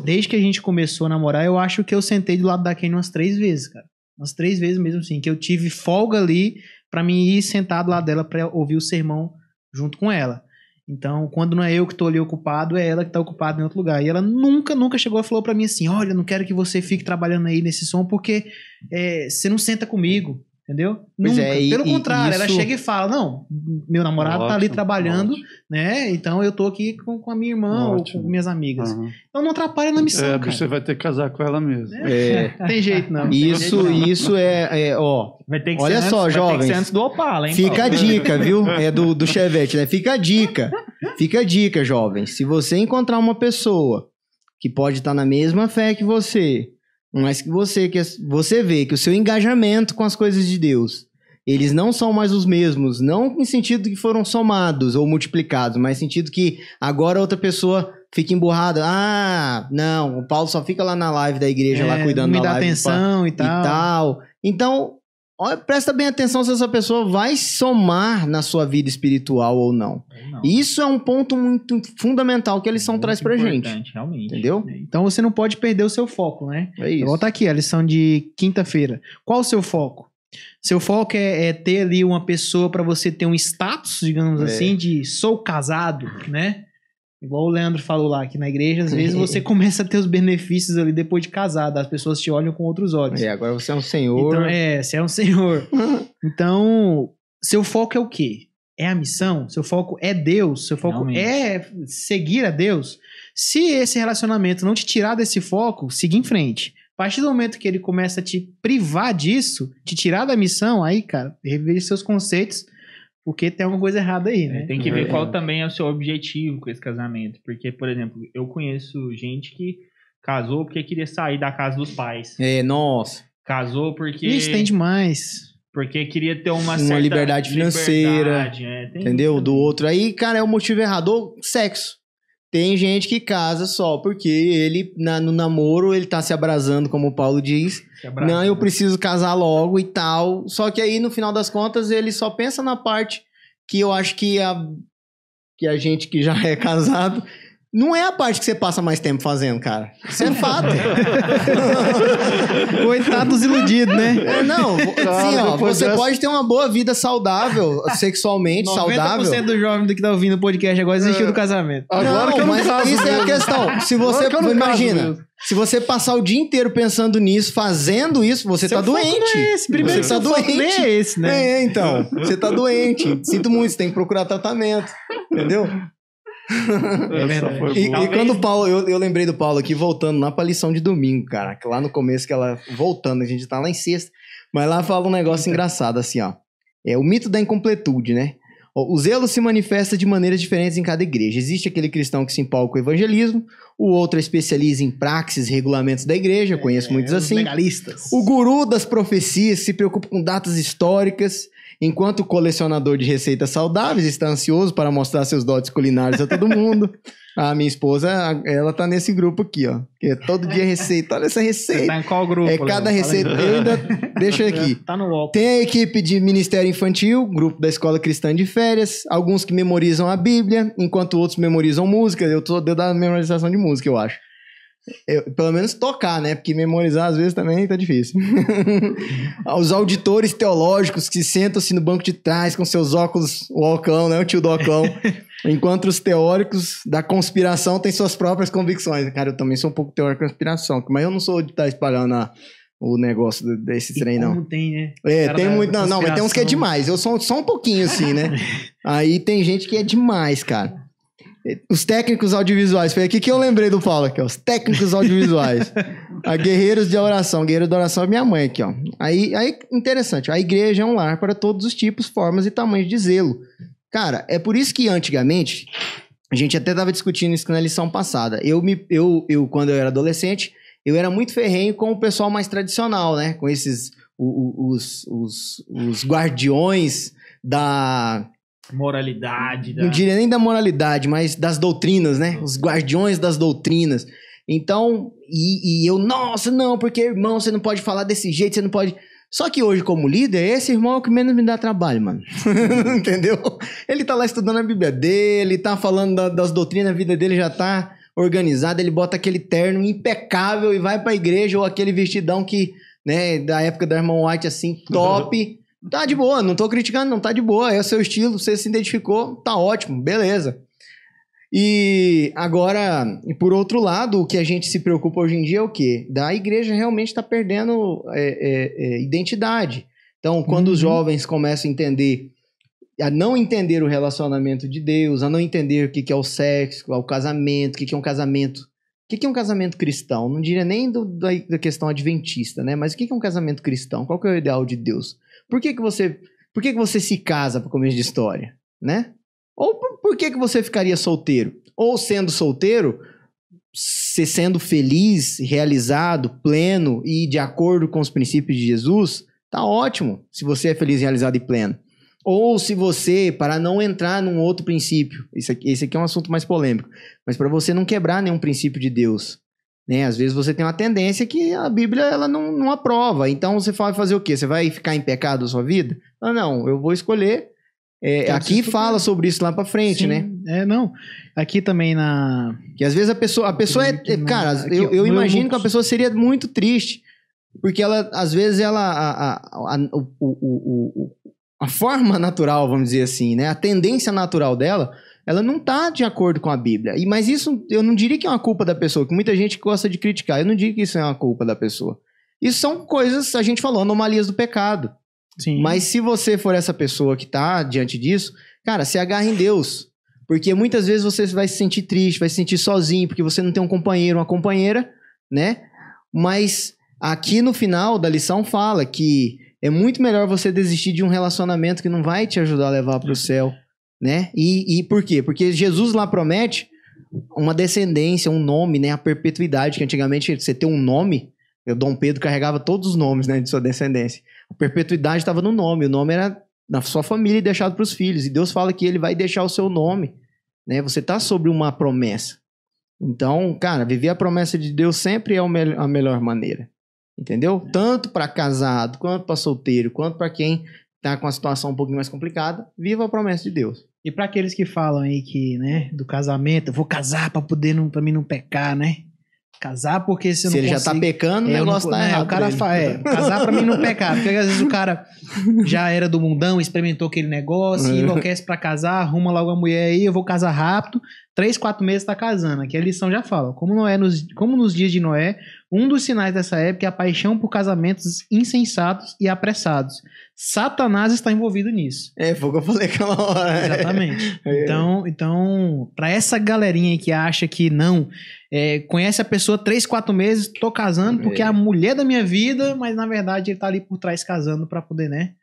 desde que a gente começou a namorar, eu acho que eu sentei do lado da Kenia umas três vezes, cara. Umas três vezes mesmo, assim, que eu tive folga ali para mim ir sentado lá dela para ouvir o sermão junto com ela. Então, quando não é eu que estou ali ocupado, é ela que está ocupada em outro lugar. E ela nunca, nunca chegou e falou para mim assim: olha, não quero que você fique trabalhando aí nesse som porque é, você não senta comigo. Entendeu? Pois é, Nunca. É, e, Pelo contrário, isso... ela chega e fala: Não, meu namorado ótimo, tá ali trabalhando, ótimo. né? Então eu tô aqui com, com a minha irmã ótimo. ou com minhas amigas. Uhum. Então não atrapalha na missão. É, cara. Você vai ter que casar com ela mesmo. É. é. Tem jeito, não. Isso, jeito, não. isso é, é, ó. Vai ter que olha ser só, antes, jovens. do Opala, hein? Fica Paulo? a dica, viu? É do, do Chevette, né? Fica a dica. Fica a dica, jovens. Se você encontrar uma pessoa que pode estar na mesma fé que você, mas que você que você vê que o seu engajamento com as coisas de Deus, eles não são mais os mesmos, não em sentido que foram somados ou multiplicados, mas sentido que agora outra pessoa fica emburrada. Ah, não, o Paulo só fica lá na live da igreja, é, lá cuidando me da dá live, atenção e tal. e tal. Então, presta bem atenção se essa pessoa vai somar na sua vida espiritual ou não. Isso é um ponto muito fundamental que a lição muito traz pra gente. Realmente. Entendeu? É então você não pode perder o seu foco, né? É isso. Volta então, tá aqui, a lição de quinta-feira. Qual o seu foco? Seu foco é, é ter ali uma pessoa para você ter um status, digamos é. assim, de sou casado, né? Igual o Leandro falou lá, que na igreja, às vezes você começa a ter os benefícios ali depois de casado, as pessoas te olham com outros olhos. É, agora você é um senhor. Então, é, você é um senhor. então, seu foco é o quê? é a missão, seu foco é Deus, seu foco é Realmente. é seguir a Deus. Se esse relacionamento não te tirar desse foco, siga em frente. A partir do momento que ele começa a te privar disso, te tirar da missão, aí, cara, reveja seus conceitos, porque tem alguma coisa errada aí, é, né? É, tem que ver qual também é o seu objetivo com esse casamento. Porque, por exemplo, eu conheço gente que casou porque queria sair da casa dos pais. É, nossa. Casou porque. Isso tem demais. Porque queria ter uma, uma certa liberdade financeira, liberdade, é, entendeu? Isso. Do outro. Aí, cara, é o um motivo errado. Ou sexo. Tem gente que casa só porque ele, na, no namoro, ele tá se abrasando, como o Paulo diz. Não, eu né? preciso casar logo e tal. Só que aí, no final das contas, ele só pensa na parte que eu acho que a, que a gente que já é casado não é a parte que você passa mais tempo fazendo, cara. Isso é fato. Coitado dos iludidos, né? É, não, assim, ó, você pode ter uma boa vida saudável, sexualmente 90% saudável. 90% do jovem que tá ouvindo o podcast agora desistiu é. do casamento. Agora não, que eu não mas isso mesmo. é a questão. Se você, imagina, se você passar o dia inteiro pensando nisso, fazendo isso, você Seu tá é doente. É esse. Primeiro você tá doente. É esse, né? É, então. Você tá doente. Sinto muito, você tem que procurar tratamento. Entendeu? É, e, e, quando o Paulo, eu, eu lembrei do Paulo aqui, voltando lá pra lição de domingo, cara. Que lá no começo que ela. Voltando, a gente tá lá em sexta. Mas lá fala um negócio engraçado, assim, ó. É o mito da incompletude, né? O zelo se manifesta de maneiras diferentes em cada igreja. Existe aquele cristão que se empolga com o evangelismo, o outro é especializa em praxis e regulamentos da igreja, é, conheço muitos assim. Legalistas. O guru das profecias se preocupa com datas históricas, Enquanto colecionador de receitas saudáveis está ansioso para mostrar seus dotes culinários a todo mundo, a minha esposa, ela tá nesse grupo aqui, ó. Que é todo dia receita. Olha essa receita. Você tá em qual grupo? É cada receita. Eu ainda deixa aqui. Tá no UOL. Tem a equipe de Ministério Infantil, grupo da Escola Cristã de Férias, alguns que memorizam a Bíblia, enquanto outros memorizam música. Eu tô dentro da memorização de música, eu acho. Eu, pelo menos tocar, né? Porque memorizar às vezes também tá difícil. os auditores teológicos que sentam-se no banco de trás com seus óculos, o alcão né? O tio do alcão enquanto os teóricos da conspiração têm suas próprias convicções. Cara, eu também sou um pouco teórico da conspiração, mas eu não sou de estar tá espalhando a, o negócio desse e trem, não. Não tem, né? É, Cara tem muito. Não, não, mas tem uns que é demais. Eu sou só um pouquinho assim, né? Aí tem gente que é demais, cara. Os técnicos audiovisuais. Foi aqui que eu lembrei do Paulo aqui, ó. Os técnicos audiovisuais. a Guerreiros de Oração. Guerreiros de Oração é minha mãe aqui, ó. Aí, aí, interessante. A igreja é um lar para todos os tipos, formas e tamanhos de zelo. Cara, é por isso que antigamente, a gente até estava discutindo isso na lição passada. Eu, me, eu, eu, quando eu era adolescente, eu era muito ferrenho com o pessoal mais tradicional, né? Com esses... os, os, os, os guardiões da moralidade. Da... Não diria nem da moralidade, mas das doutrinas, né? Uhum. Os guardiões das doutrinas. Então, e, e, eu, nossa, não, porque irmão, você não pode falar desse jeito, você não pode. Só que hoje, como líder, esse irmão é o que menos me dá trabalho, mano. Entendeu? Ele tá lá estudando a Bíblia dele, tá falando da, das doutrinas, a vida dele já tá organizada, ele bota aquele terno impecável e vai pra igreja, ou aquele vestidão que, né, da época do irmão White, assim, top. Tá de boa, não tô criticando, não, tá de boa, é o seu estilo, você se identificou, tá ótimo, beleza. E agora, por outro lado, o que a gente se preocupa hoje em dia é o quê? Da igreja realmente tá perdendo é, é, é, identidade. Então, quando uhum. os jovens começam a entender, a não entender o relacionamento de Deus, a não entender o que, que é o sexo, o casamento, o que, que é um casamento o que, que é um casamento cristão? Não diria nem do, da, da, questão adventista, né? Mas o que, que é um casamento cristão? Qual que é o ideal de Deus? Por que, que você. Por que, que você se casa para começo de história? Né? Ou por, por que, que você ficaria solteiro? Ou sendo solteiro, se sendo feliz, realizado, pleno e de acordo com os princípios de Jesus, tá ótimo. Se você é feliz, realizado e pleno. Ou se você, para não entrar num outro princípio, esse aqui, esse aqui é um assunto mais polêmico, mas para você não quebrar nenhum princípio de Deus, né? Às vezes você tem uma tendência que a Bíblia ela não, não aprova. Então você vai fazer o quê? Você vai ficar em pecado a sua vida? Ah, não, eu vou escolher. É, aqui fala sobre isso lá para frente, Sim, né? É, não. Aqui também na. Que às vezes a pessoa. A pessoa é. cara, aqui, eu, eu imagino mundo. que a pessoa seria muito triste. Porque ela, às vezes, ela. A, a, a, o, o, o, a forma natural, vamos dizer assim, né? A tendência natural dela ela não está de acordo com a Bíblia. E mas isso eu não diria que é uma culpa da pessoa, que muita gente gosta de criticar. Eu não diria que isso é uma culpa da pessoa. Isso são coisas, a gente falou, anomalias do pecado. Sim. Mas se você for essa pessoa que está diante disso, cara, se agarra em Deus. Porque muitas vezes você vai se sentir triste, vai se sentir sozinho, porque você não tem um companheiro, uma companheira, né? Mas aqui no final da lição fala que é muito melhor você desistir de um relacionamento que não vai te ajudar a levar para o céu né? E, e por quê? Porque Jesus lá promete uma descendência, um nome, né? A perpetuidade, que antigamente você ter um nome, Dom Pedro carregava todos os nomes né, de sua descendência. A perpetuidade estava no nome, o nome era na sua família e deixado para os filhos. E Deus fala que ele vai deixar o seu nome. Né? Você está sobre uma promessa. Então, cara, viver a promessa de Deus sempre é a melhor maneira. Entendeu? É. Tanto para casado, quanto para solteiro, quanto para quem está com a situação um pouquinho mais complicada, viva a promessa de Deus. E para aqueles que falam aí que, né, do casamento, eu vou casar para poder não, para mim não pecar, né? Casar porque você Se não ele já tá pecando, é, tá é, o negócio não, tá né, errado. O cara fala, é, casar pra mim não pecar. Porque às vezes o cara já era do mundão, experimentou aquele negócio, é. enlouquece pra casar, arruma logo a mulher aí, eu vou casar rápido. Três, quatro meses tá casando. Aqui a lição já fala. Como, Noé nos, como nos dias de Noé, um dos sinais dessa época é a paixão por casamentos insensatos e apressados. Satanás está envolvido nisso. É, foi o que eu falei aquela hora. Exatamente. É. Então, então para essa galerinha que acha que não, é, conhece a pessoa três, quatro meses, tô casando porque é a é. mulher da minha vida, mas na verdade ele tá ali por trás casando para poder, né?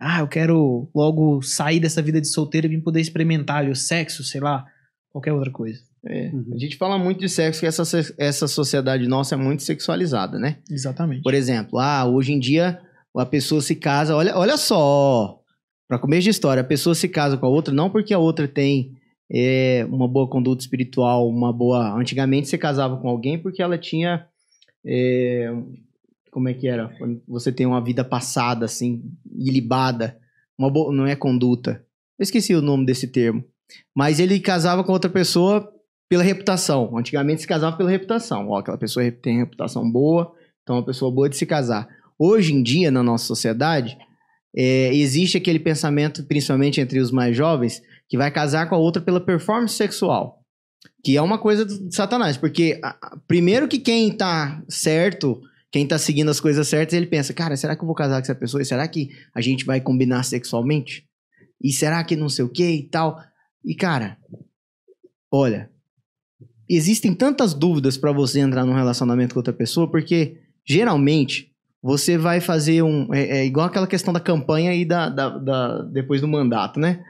Ah, eu quero logo sair dessa vida de solteiro e vir poder experimentar ali, o sexo, sei lá, qualquer outra coisa. É. Uhum. A gente fala muito de sexo que essa, essa sociedade nossa é muito sexualizada, né? Exatamente. Por exemplo, ah, hoje em dia a pessoa se casa, olha, olha só, para começo de história, a pessoa se casa com a outra não porque a outra tem é, uma boa conduta espiritual, uma boa. Antigamente você casava com alguém porque ela tinha. É, como é que era? você tem uma vida passada, assim, ilibada. Uma boa Não é conduta. Eu esqueci o nome desse termo. Mas ele casava com outra pessoa pela reputação. Antigamente se casava pela reputação. Ó, aquela pessoa tem reputação boa, então é uma pessoa boa de se casar. Hoje em dia, na nossa sociedade, é, existe aquele pensamento, principalmente entre os mais jovens, que vai casar com a outra pela performance sexual. Que é uma coisa de satanás, porque primeiro que quem tá certo, quem tá seguindo as coisas certas, ele pensa, cara, será que eu vou casar com essa pessoa? E será que a gente vai combinar sexualmente? E será que não sei o que e tal? E cara, olha, existem tantas dúvidas para você entrar num relacionamento com outra pessoa, porque geralmente você vai fazer um. É, é igual aquela questão da campanha e da, da, da, depois do mandato, né?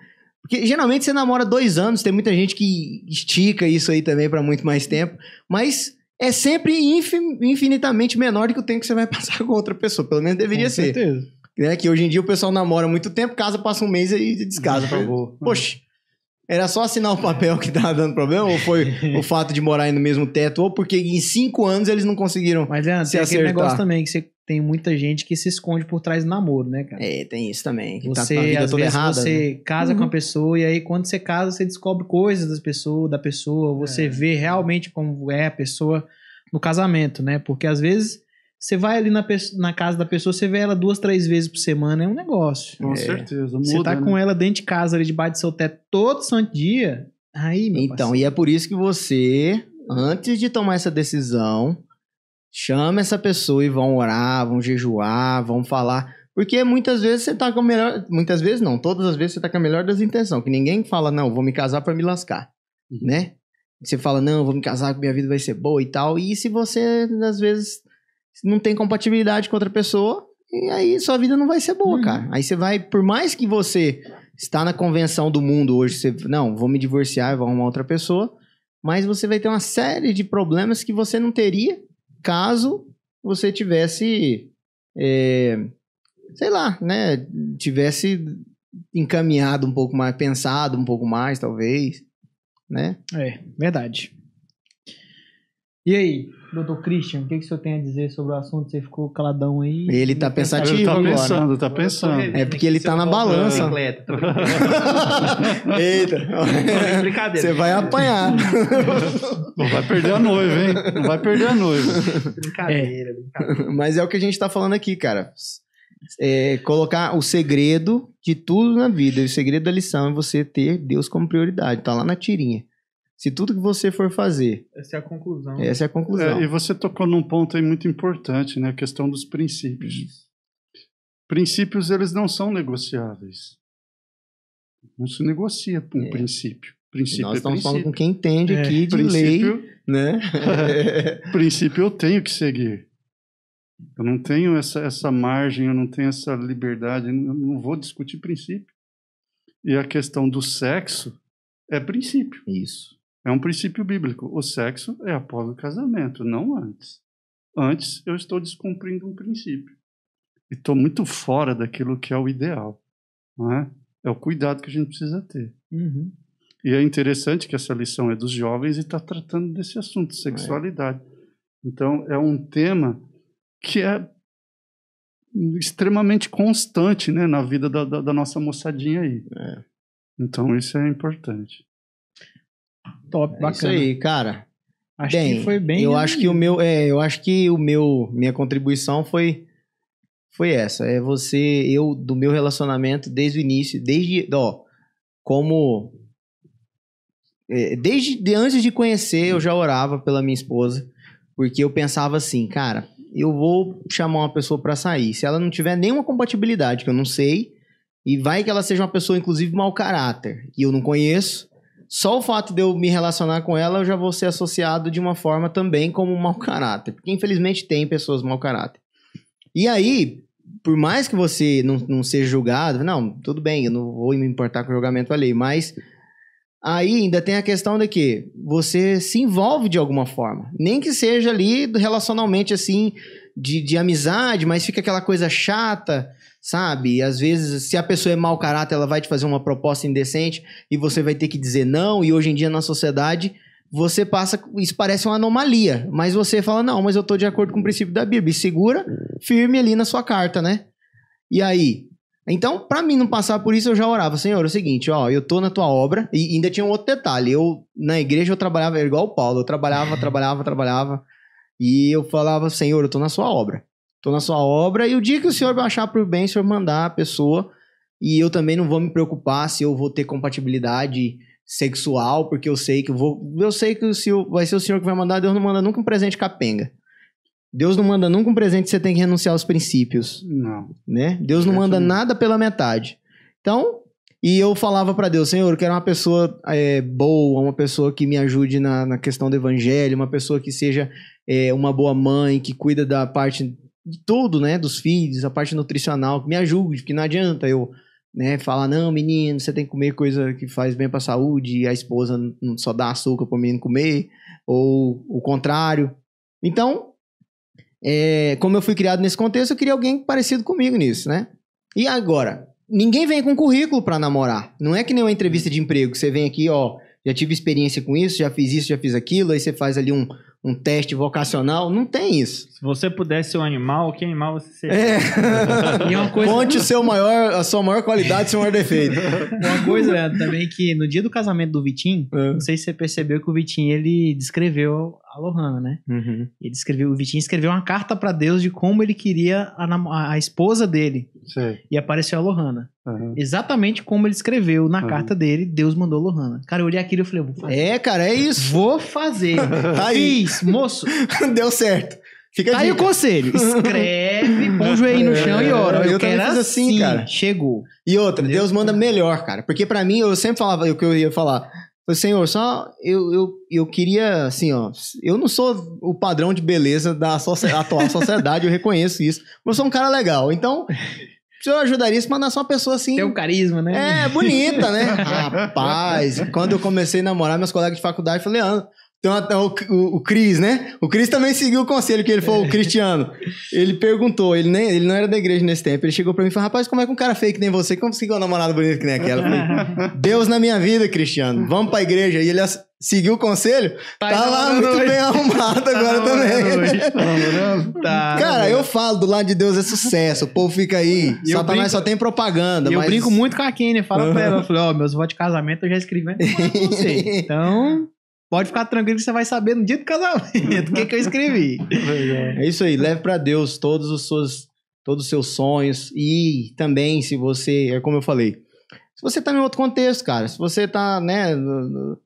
Porque geralmente você namora dois anos, tem muita gente que estica isso aí também para muito mais tempo, mas é sempre infinitamente menor do que o tempo que você vai passar com outra pessoa, pelo menos deveria com ser. Certeza. Né? Que hoje em dia o pessoal namora muito tempo, casa passa um mês e descasa. Por né? Poxa, era só assinar o papel que tava dando problema? Ou foi o fato de morar no mesmo teto? Ou porque em cinco anos eles não conseguiram Mas, Leandro, é, se tem acertar? negócio também que você tem muita gente que se esconde por trás do namoro, né, cara? É, tem isso também. Que tá você, tá com a vida às vezes, errada, você né? casa uhum. com a uhum. pessoa e aí quando você casa, você descobre coisas das pessoas, da pessoa, você é. vê realmente como é a pessoa no casamento, né? Porque às vezes você vai ali na, na casa da pessoa, você vê ela duas, três vezes por semana, é um negócio. Com é. certeza, muda, Você tá né? com ela dentro de casa, ali debaixo do seu teto, todo santo dia, aí, meu Então, parceiro. e é por isso que você, antes de tomar essa decisão Chama essa pessoa e vão orar, vão jejuar, vão falar. Porque muitas vezes você tá com a melhor. Muitas vezes não, todas as vezes você tá com a melhor das intenções. Que ninguém fala, não, vou me casar para me lascar. Uhum. Né? Você fala, não, vou me casar, minha vida vai ser boa e tal. E se você, às vezes, não tem compatibilidade com outra pessoa, e aí sua vida não vai ser boa, uhum. cara. Aí você vai, por mais que você está na convenção do mundo hoje, você, não, vou me divorciar, e vou arrumar outra pessoa, mas você vai ter uma série de problemas que você não teria caso você tivesse, é, sei lá, né, tivesse encaminhado um pouco mais, pensado um pouco mais, talvez, né? É, verdade. E aí, Doutor Christian, o que, que o senhor tem a dizer sobre o assunto? Você ficou caladão aí? Ele tá pensativo ele tá agora. Pensando, tá pensando, É porque ele tá na balança. É tá Eita. Você vai apanhar. Não vai perder a noiva, hein? Não vai perder a noiva. Brincadeira, é. brincadeira. Mas é o que a gente está falando aqui, cara. É, colocar o segredo de tudo na vida. O segredo da lição é você ter Deus como prioridade. Tá lá na tirinha. Se tudo que você for fazer. Essa é a conclusão. Essa é a conclusão. É, e você tocou num ponto aí muito importante, né? A questão dos princípios. Isso. Princípios, eles não são negociáveis. Não se negocia por um é. princípio. princípio. Nós é estamos princípio. falando com quem entende é. aqui de princípio, lei, né? princípio eu tenho que seguir. Eu não tenho essa, essa margem, eu não tenho essa liberdade, eu não vou discutir princípio. E a questão do sexo é princípio. Isso. É um princípio bíblico. O sexo é após o casamento, não antes. Antes eu estou descumprindo um princípio. E estou muito fora daquilo que é o ideal. Não é? é o cuidado que a gente precisa ter. Uhum. E é interessante que essa lição é dos jovens e está tratando desse assunto, sexualidade. É. Então, é um tema que é extremamente constante né, na vida da, da, da nossa moçadinha aí. É. Então, isso é importante. Top, é bacana. Isso aí, cara. Acho bem, que foi bem. Eu acho que o meu, é, eu acho que o meu, minha contribuição foi foi essa. É você, eu do meu relacionamento desde o início, desde, ó, como é, desde de, antes de conhecer eu já orava pela minha esposa, porque eu pensava assim, cara, eu vou chamar uma pessoa para sair. Se ela não tiver nenhuma compatibilidade, que eu não sei, e vai que ela seja uma pessoa inclusive mau caráter, e eu não conheço, só o fato de eu me relacionar com ela, eu já vou ser associado de uma forma também como mau caráter. Porque infelizmente tem pessoas mau caráter. E aí, por mais que você não, não seja julgado, não, tudo bem, eu não vou me importar com o julgamento alheio, mas aí ainda tem a questão de que você se envolve de alguma forma. Nem que seja ali relacionalmente assim, de, de amizade, mas fica aquela coisa chata sabe? Às vezes, se a pessoa é mau caráter, ela vai te fazer uma proposta indecente e você vai ter que dizer não. E hoje em dia, na sociedade, você passa. Isso parece uma anomalia, mas você fala, não, mas eu tô de acordo com o princípio da Bíblia. E segura firme ali na sua carta, né? E aí? Então, para mim não passar por isso, eu já orava, Senhor, é o seguinte, ó, eu tô na tua obra, e ainda tinha um outro detalhe, eu, na igreja, eu trabalhava igual o Paulo, eu trabalhava, trabalhava, trabalhava, e eu falava, Senhor, eu tô na sua obra. Estou na sua obra e o dia que o senhor achar por bem, o senhor mandar a pessoa e eu também não vou me preocupar se eu vou ter compatibilidade sexual, porque eu sei que eu vou, eu sei que se vai ser o senhor que vai mandar, Deus não manda nunca um presente capenga. Deus não manda nunca um presente que você tem que renunciar aos princípios. Não. Né? Deus não manda nada pela metade. Então, e eu falava para Deus, Senhor, eu quero uma pessoa é, boa, uma pessoa que me ajude na, na questão do evangelho, uma pessoa que seja é, uma boa mãe, que cuida da parte de tudo, né? Dos feeds, a parte nutricional, que me ajude, porque não adianta eu né, falar, não, menino, você tem que comer coisa que faz bem para a saúde, e a esposa não só dá açúcar para o menino comer, ou o contrário. Então, é, como eu fui criado nesse contexto, eu queria alguém parecido comigo nisso, né? E agora, ninguém vem com currículo para namorar. Não é que nem uma entrevista de emprego, que você vem aqui, ó, já tive experiência com isso, já fiz isso, já fiz aquilo, aí você faz ali um, um teste vocacional, não tem isso. Se você pudesse ser um animal, que animal você seria? É. coisa... Conte seu maior, a sua maior qualidade e seu maior defeito. Uma coisa, Leandro, né, também que no dia do casamento do Vitinho, é. não sei se você percebeu que o Vitinho ele descreveu a Lohan, né? Uhum. Ele escreveu, o Vitinho escreveu uma carta para Deus de como ele queria a, a esposa dele. Sei. E apareceu a Lohana. Uhum. Exatamente como ele escreveu na uhum. carta dele, Deus mandou Lohana. Cara, eu olhei aquilo e falei, vou fazer. É, cara, é isso. Vou fazer. tá aí. Fiz, moço. Deu certo. Fica tá aí o conselho. Escreve, põe o joelho no é, chão e ora. Eu, eu quero assim, assim, cara. Chegou. E outra, Entendeu? Deus manda melhor, cara. Porque para mim, eu sempre falava o que eu ia falar. Falei, Senhor, só eu, eu, eu queria, assim, ó. Eu não sou o padrão de beleza da atual sociedade, eu reconheço isso. Mas eu sou um cara legal. Então, o senhor ajudaria se mandasse só uma pessoa assim. Tem um carisma, né? É, bonita, né? Rapaz, quando eu comecei a namorar, meus colegas de faculdade falei, Leandro, então, o, o, Cris, né? O Cris também seguiu o conselho que ele falou, o é. Cristiano. Ele perguntou, ele, nem, ele não era da igreja nesse tempo. Ele chegou pra mim e falou: Rapaz, como é que um cara feio que nem você conseguiu uma namorada bonita que nem aquela? Falei, Deus na minha vida, Cristiano. Vamos pra igreja. E ele seguiu o conselho, Pai, tá, tá lá muito bem arrumado tá agora tá também. Tá Cara, eu falo, do lado de Deus é sucesso, o povo fica aí, Satanás brinco, só tem propaganda. Eu mas... brinco muito com a Kenny, falo pra ela, eu falo, ó, oh, meus votos de casamento eu já escrevi então... Pode ficar tranquilo que você vai saber no dia do casamento o que, que eu escrevi. É. é isso aí, leve para Deus todos os seus, todos os seus sonhos. E também, se você, é como eu falei, se você tá em outro contexto, cara, se você tá, né, no, no,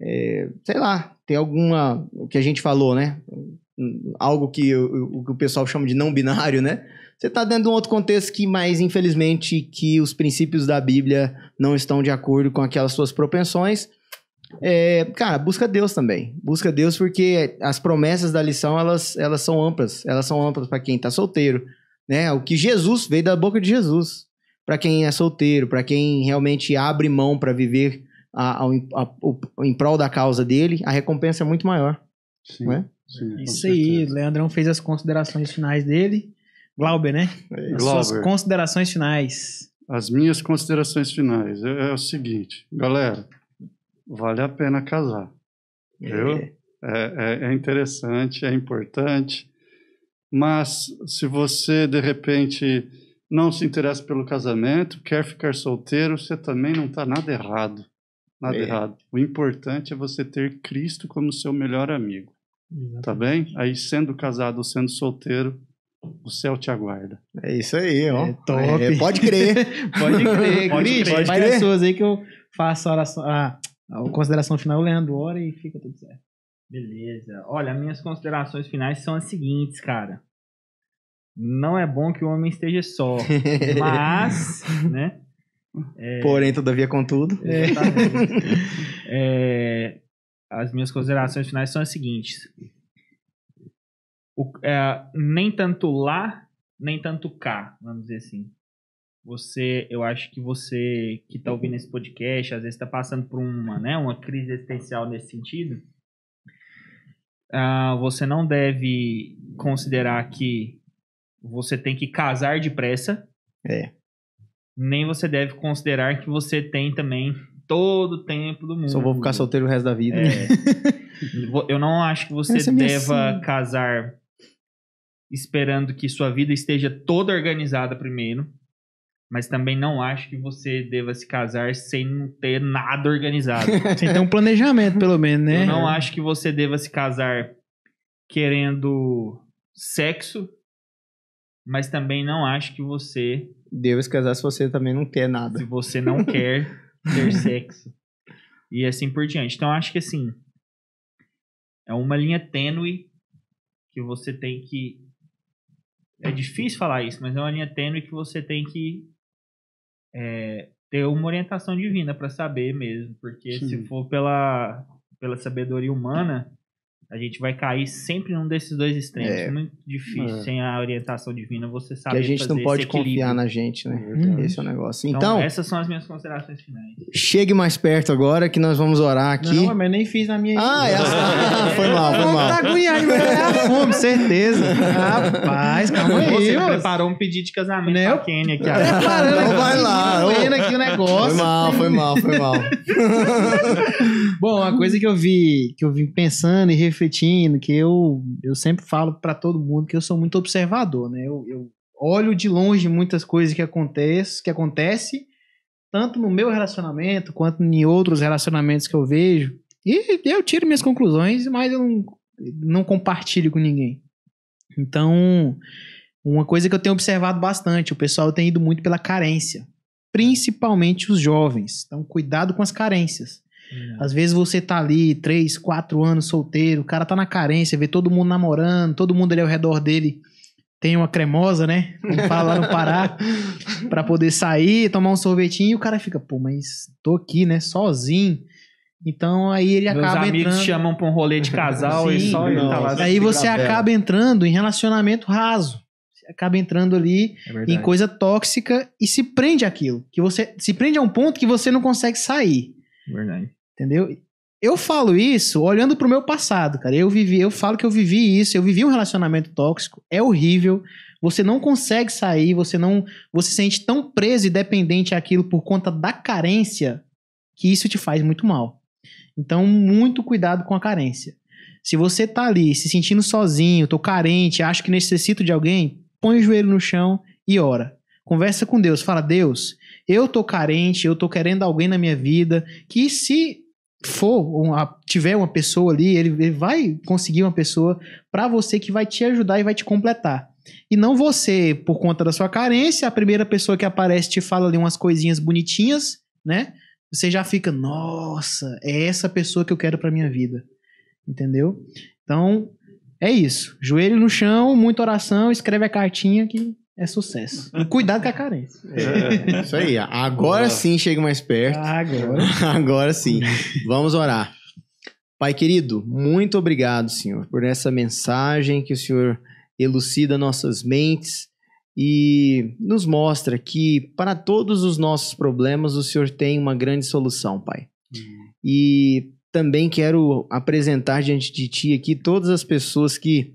é, sei lá, tem alguma, o que a gente falou, né, algo que o, que o pessoal chama de não binário, né? Você está dentro de um outro contexto que, mais infelizmente, que os princípios da Bíblia não estão de acordo com aquelas suas propensões. É, cara, busca Deus também. Busca Deus porque as promessas da lição, elas, elas são amplas. Elas são amplas para quem está solteiro, né? O que Jesus veio da boca de Jesus. Para quem é solteiro, para quem realmente abre mão para viver a, a, a, o, em prol da causa dele, a recompensa é muito maior. Sim, é? sim Isso aí, Leandrão fez as considerações finais dele. Glauber, né? É as Glauber. suas considerações finais. As minhas considerações finais é, é o seguinte, galera vale a pena casar. Viu? É. É, é, é, interessante, é importante, mas se você de repente não se interessa pelo casamento, quer ficar solteiro, você também não está nada errado. Nada é. errado. O importante é você ter Cristo como seu melhor amigo. Tá Exatamente. Tá bem? Aí, sendo casado ou sendo solteiro, o céu te aguarda. É isso aí, ó. É top. É, pode crer. pode crer. Pode crer. Pode crer. Pode crer. Pode crer. Pode crer a consideração final eu Leandro hora e fica tudo certo. Beleza. Olha, minhas considerações finais são as seguintes, cara. Não é bom que o homem esteja só, mas, né? É, Porém, todavia, contudo. É, é, as minhas considerações finais são as seguintes. O, é, nem tanto lá, nem tanto cá, vamos dizer assim você, eu acho que você que está ouvindo esse podcast, às vezes está passando por uma, né, uma crise existencial nesse sentido, ah, você não deve considerar que você tem que casar depressa. É. Nem você deve considerar que você tem também todo o tempo do mundo. Só vou ficar solteiro o resto da vida. É. eu não acho que você Essa deva assim. casar esperando que sua vida esteja toda organizada primeiro mas também não acho que você deva se casar sem não ter nada organizado. sem ter um planejamento, pelo menos, né? Eu não acho que você deva se casar querendo sexo, mas também não acho que você. Deva se casar se você também não quer nada. Se você não quer ter sexo. E assim por diante. Então acho que assim. É uma linha tênue que você tem que. É difícil falar isso, mas é uma linha tênue que você tem que é, ter uma orientação divina para saber mesmo, porque Sim. se for pela, pela sabedoria humana, a gente vai cair sempre num desses dois extremos. É. Muito difícil, é. sem a orientação divina, você sabe. Que a gente não pode confiar na gente, né? É esse é o negócio. Então, então, essas são as minhas considerações finais. Chegue mais perto agora que nós vamos orar aqui. Não, mas eu nem fiz na minha. Ah, é, ah foi mal, foi mal. Tá é a fome, certeza. Rapaz, calma aí. Você Deus. preparou um pedido de casamento né? pra Kenny aqui. Preparando, então vai lá. Aqui o negócio. Foi mal, foi mal, foi mal. Bom, uma coisa que eu vi, que eu vim pensando e refletindo, que eu, eu sempre falo para todo mundo que eu sou muito observador, né? Eu, eu olho de longe muitas coisas que acontecem, que acontece, tanto no meu relacionamento quanto em outros relacionamentos que eu vejo. E eu tiro minhas conclusões, mas eu não, não compartilho com ninguém. Então, uma coisa que eu tenho observado bastante, o pessoal tem ido muito pela carência, principalmente os jovens. Então, cuidado com as carências. Às vezes você tá ali três, quatro anos solteiro, o cara tá na carência, vê todo mundo namorando, todo mundo ali ao redor dele tem uma cremosa, né? Como fala lá no Pará, para poder sair, tomar um sorvetinho, e o cara fica, pô, mas tô aqui, né, sozinho. Então aí ele Meus acaba entrando... Os amigos chamam pra um rolê de casal Sim, e só ele tá lá. Aí você acaba entrando em relacionamento raso. acaba entrando ali é em coisa tóxica e se prende aquilo Que você se prende a um ponto que você não consegue sair. Verdade. Entendeu? Eu falo isso olhando pro meu passado, cara. Eu vivi, eu falo que eu vivi isso, eu vivi um relacionamento tóxico, é horrível. Você não consegue sair, você não, você se sente tão preso e dependente aquilo por conta da carência que isso te faz muito mal. Então, muito cuidado com a carência. Se você tá ali se sentindo sozinho, tô carente, acho que necessito de alguém, põe o joelho no chão e ora. Conversa com Deus, fala: "Deus, eu tô carente, eu tô querendo alguém na minha vida que se for uma, tiver uma pessoa ali, ele, ele vai conseguir uma pessoa para você que vai te ajudar e vai te completar. E não você, por conta da sua carência, a primeira pessoa que aparece te fala ali umas coisinhas bonitinhas, né? Você já fica, nossa, é essa pessoa que eu quero para minha vida. Entendeu? Então, é isso. Joelho no chão, muita oração, escreve a cartinha que é sucesso. Cuidado com a carência. É, é isso aí. Agora sim chega mais perto. Ah, agora. Agora sim. Vamos orar. Pai querido, muito obrigado, Senhor, por essa mensagem que o Senhor elucida nossas mentes e nos mostra que para todos os nossos problemas o Senhor tem uma grande solução, Pai. Hum. E também quero apresentar diante de Ti aqui todas as pessoas que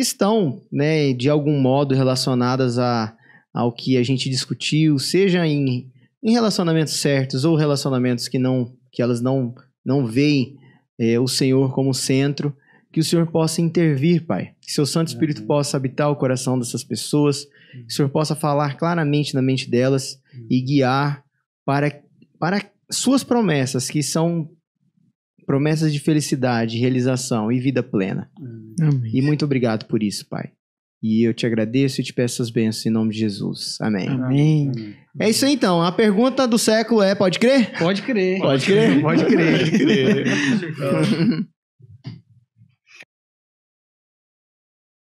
estão, né, de algum modo relacionadas a, ao que a gente discutiu, seja em, em relacionamentos certos ou relacionamentos que não que elas não não veem é, o Senhor como centro, que o Senhor possa intervir, Pai, que seu Santo Espírito uhum. possa habitar o coração dessas pessoas, que o hum. Senhor possa falar claramente na mente delas uhum. e guiar para para suas promessas que são promessas de felicidade, realização e vida plena. Amém. E muito obrigado por isso, Pai. E eu te agradeço e te peço as bênçãos em nome de Jesus. Amém. Amém. Amém. É isso aí então. A pergunta do século é: pode crer? Pode crer. Pode crer? Pode crer. Pode crer.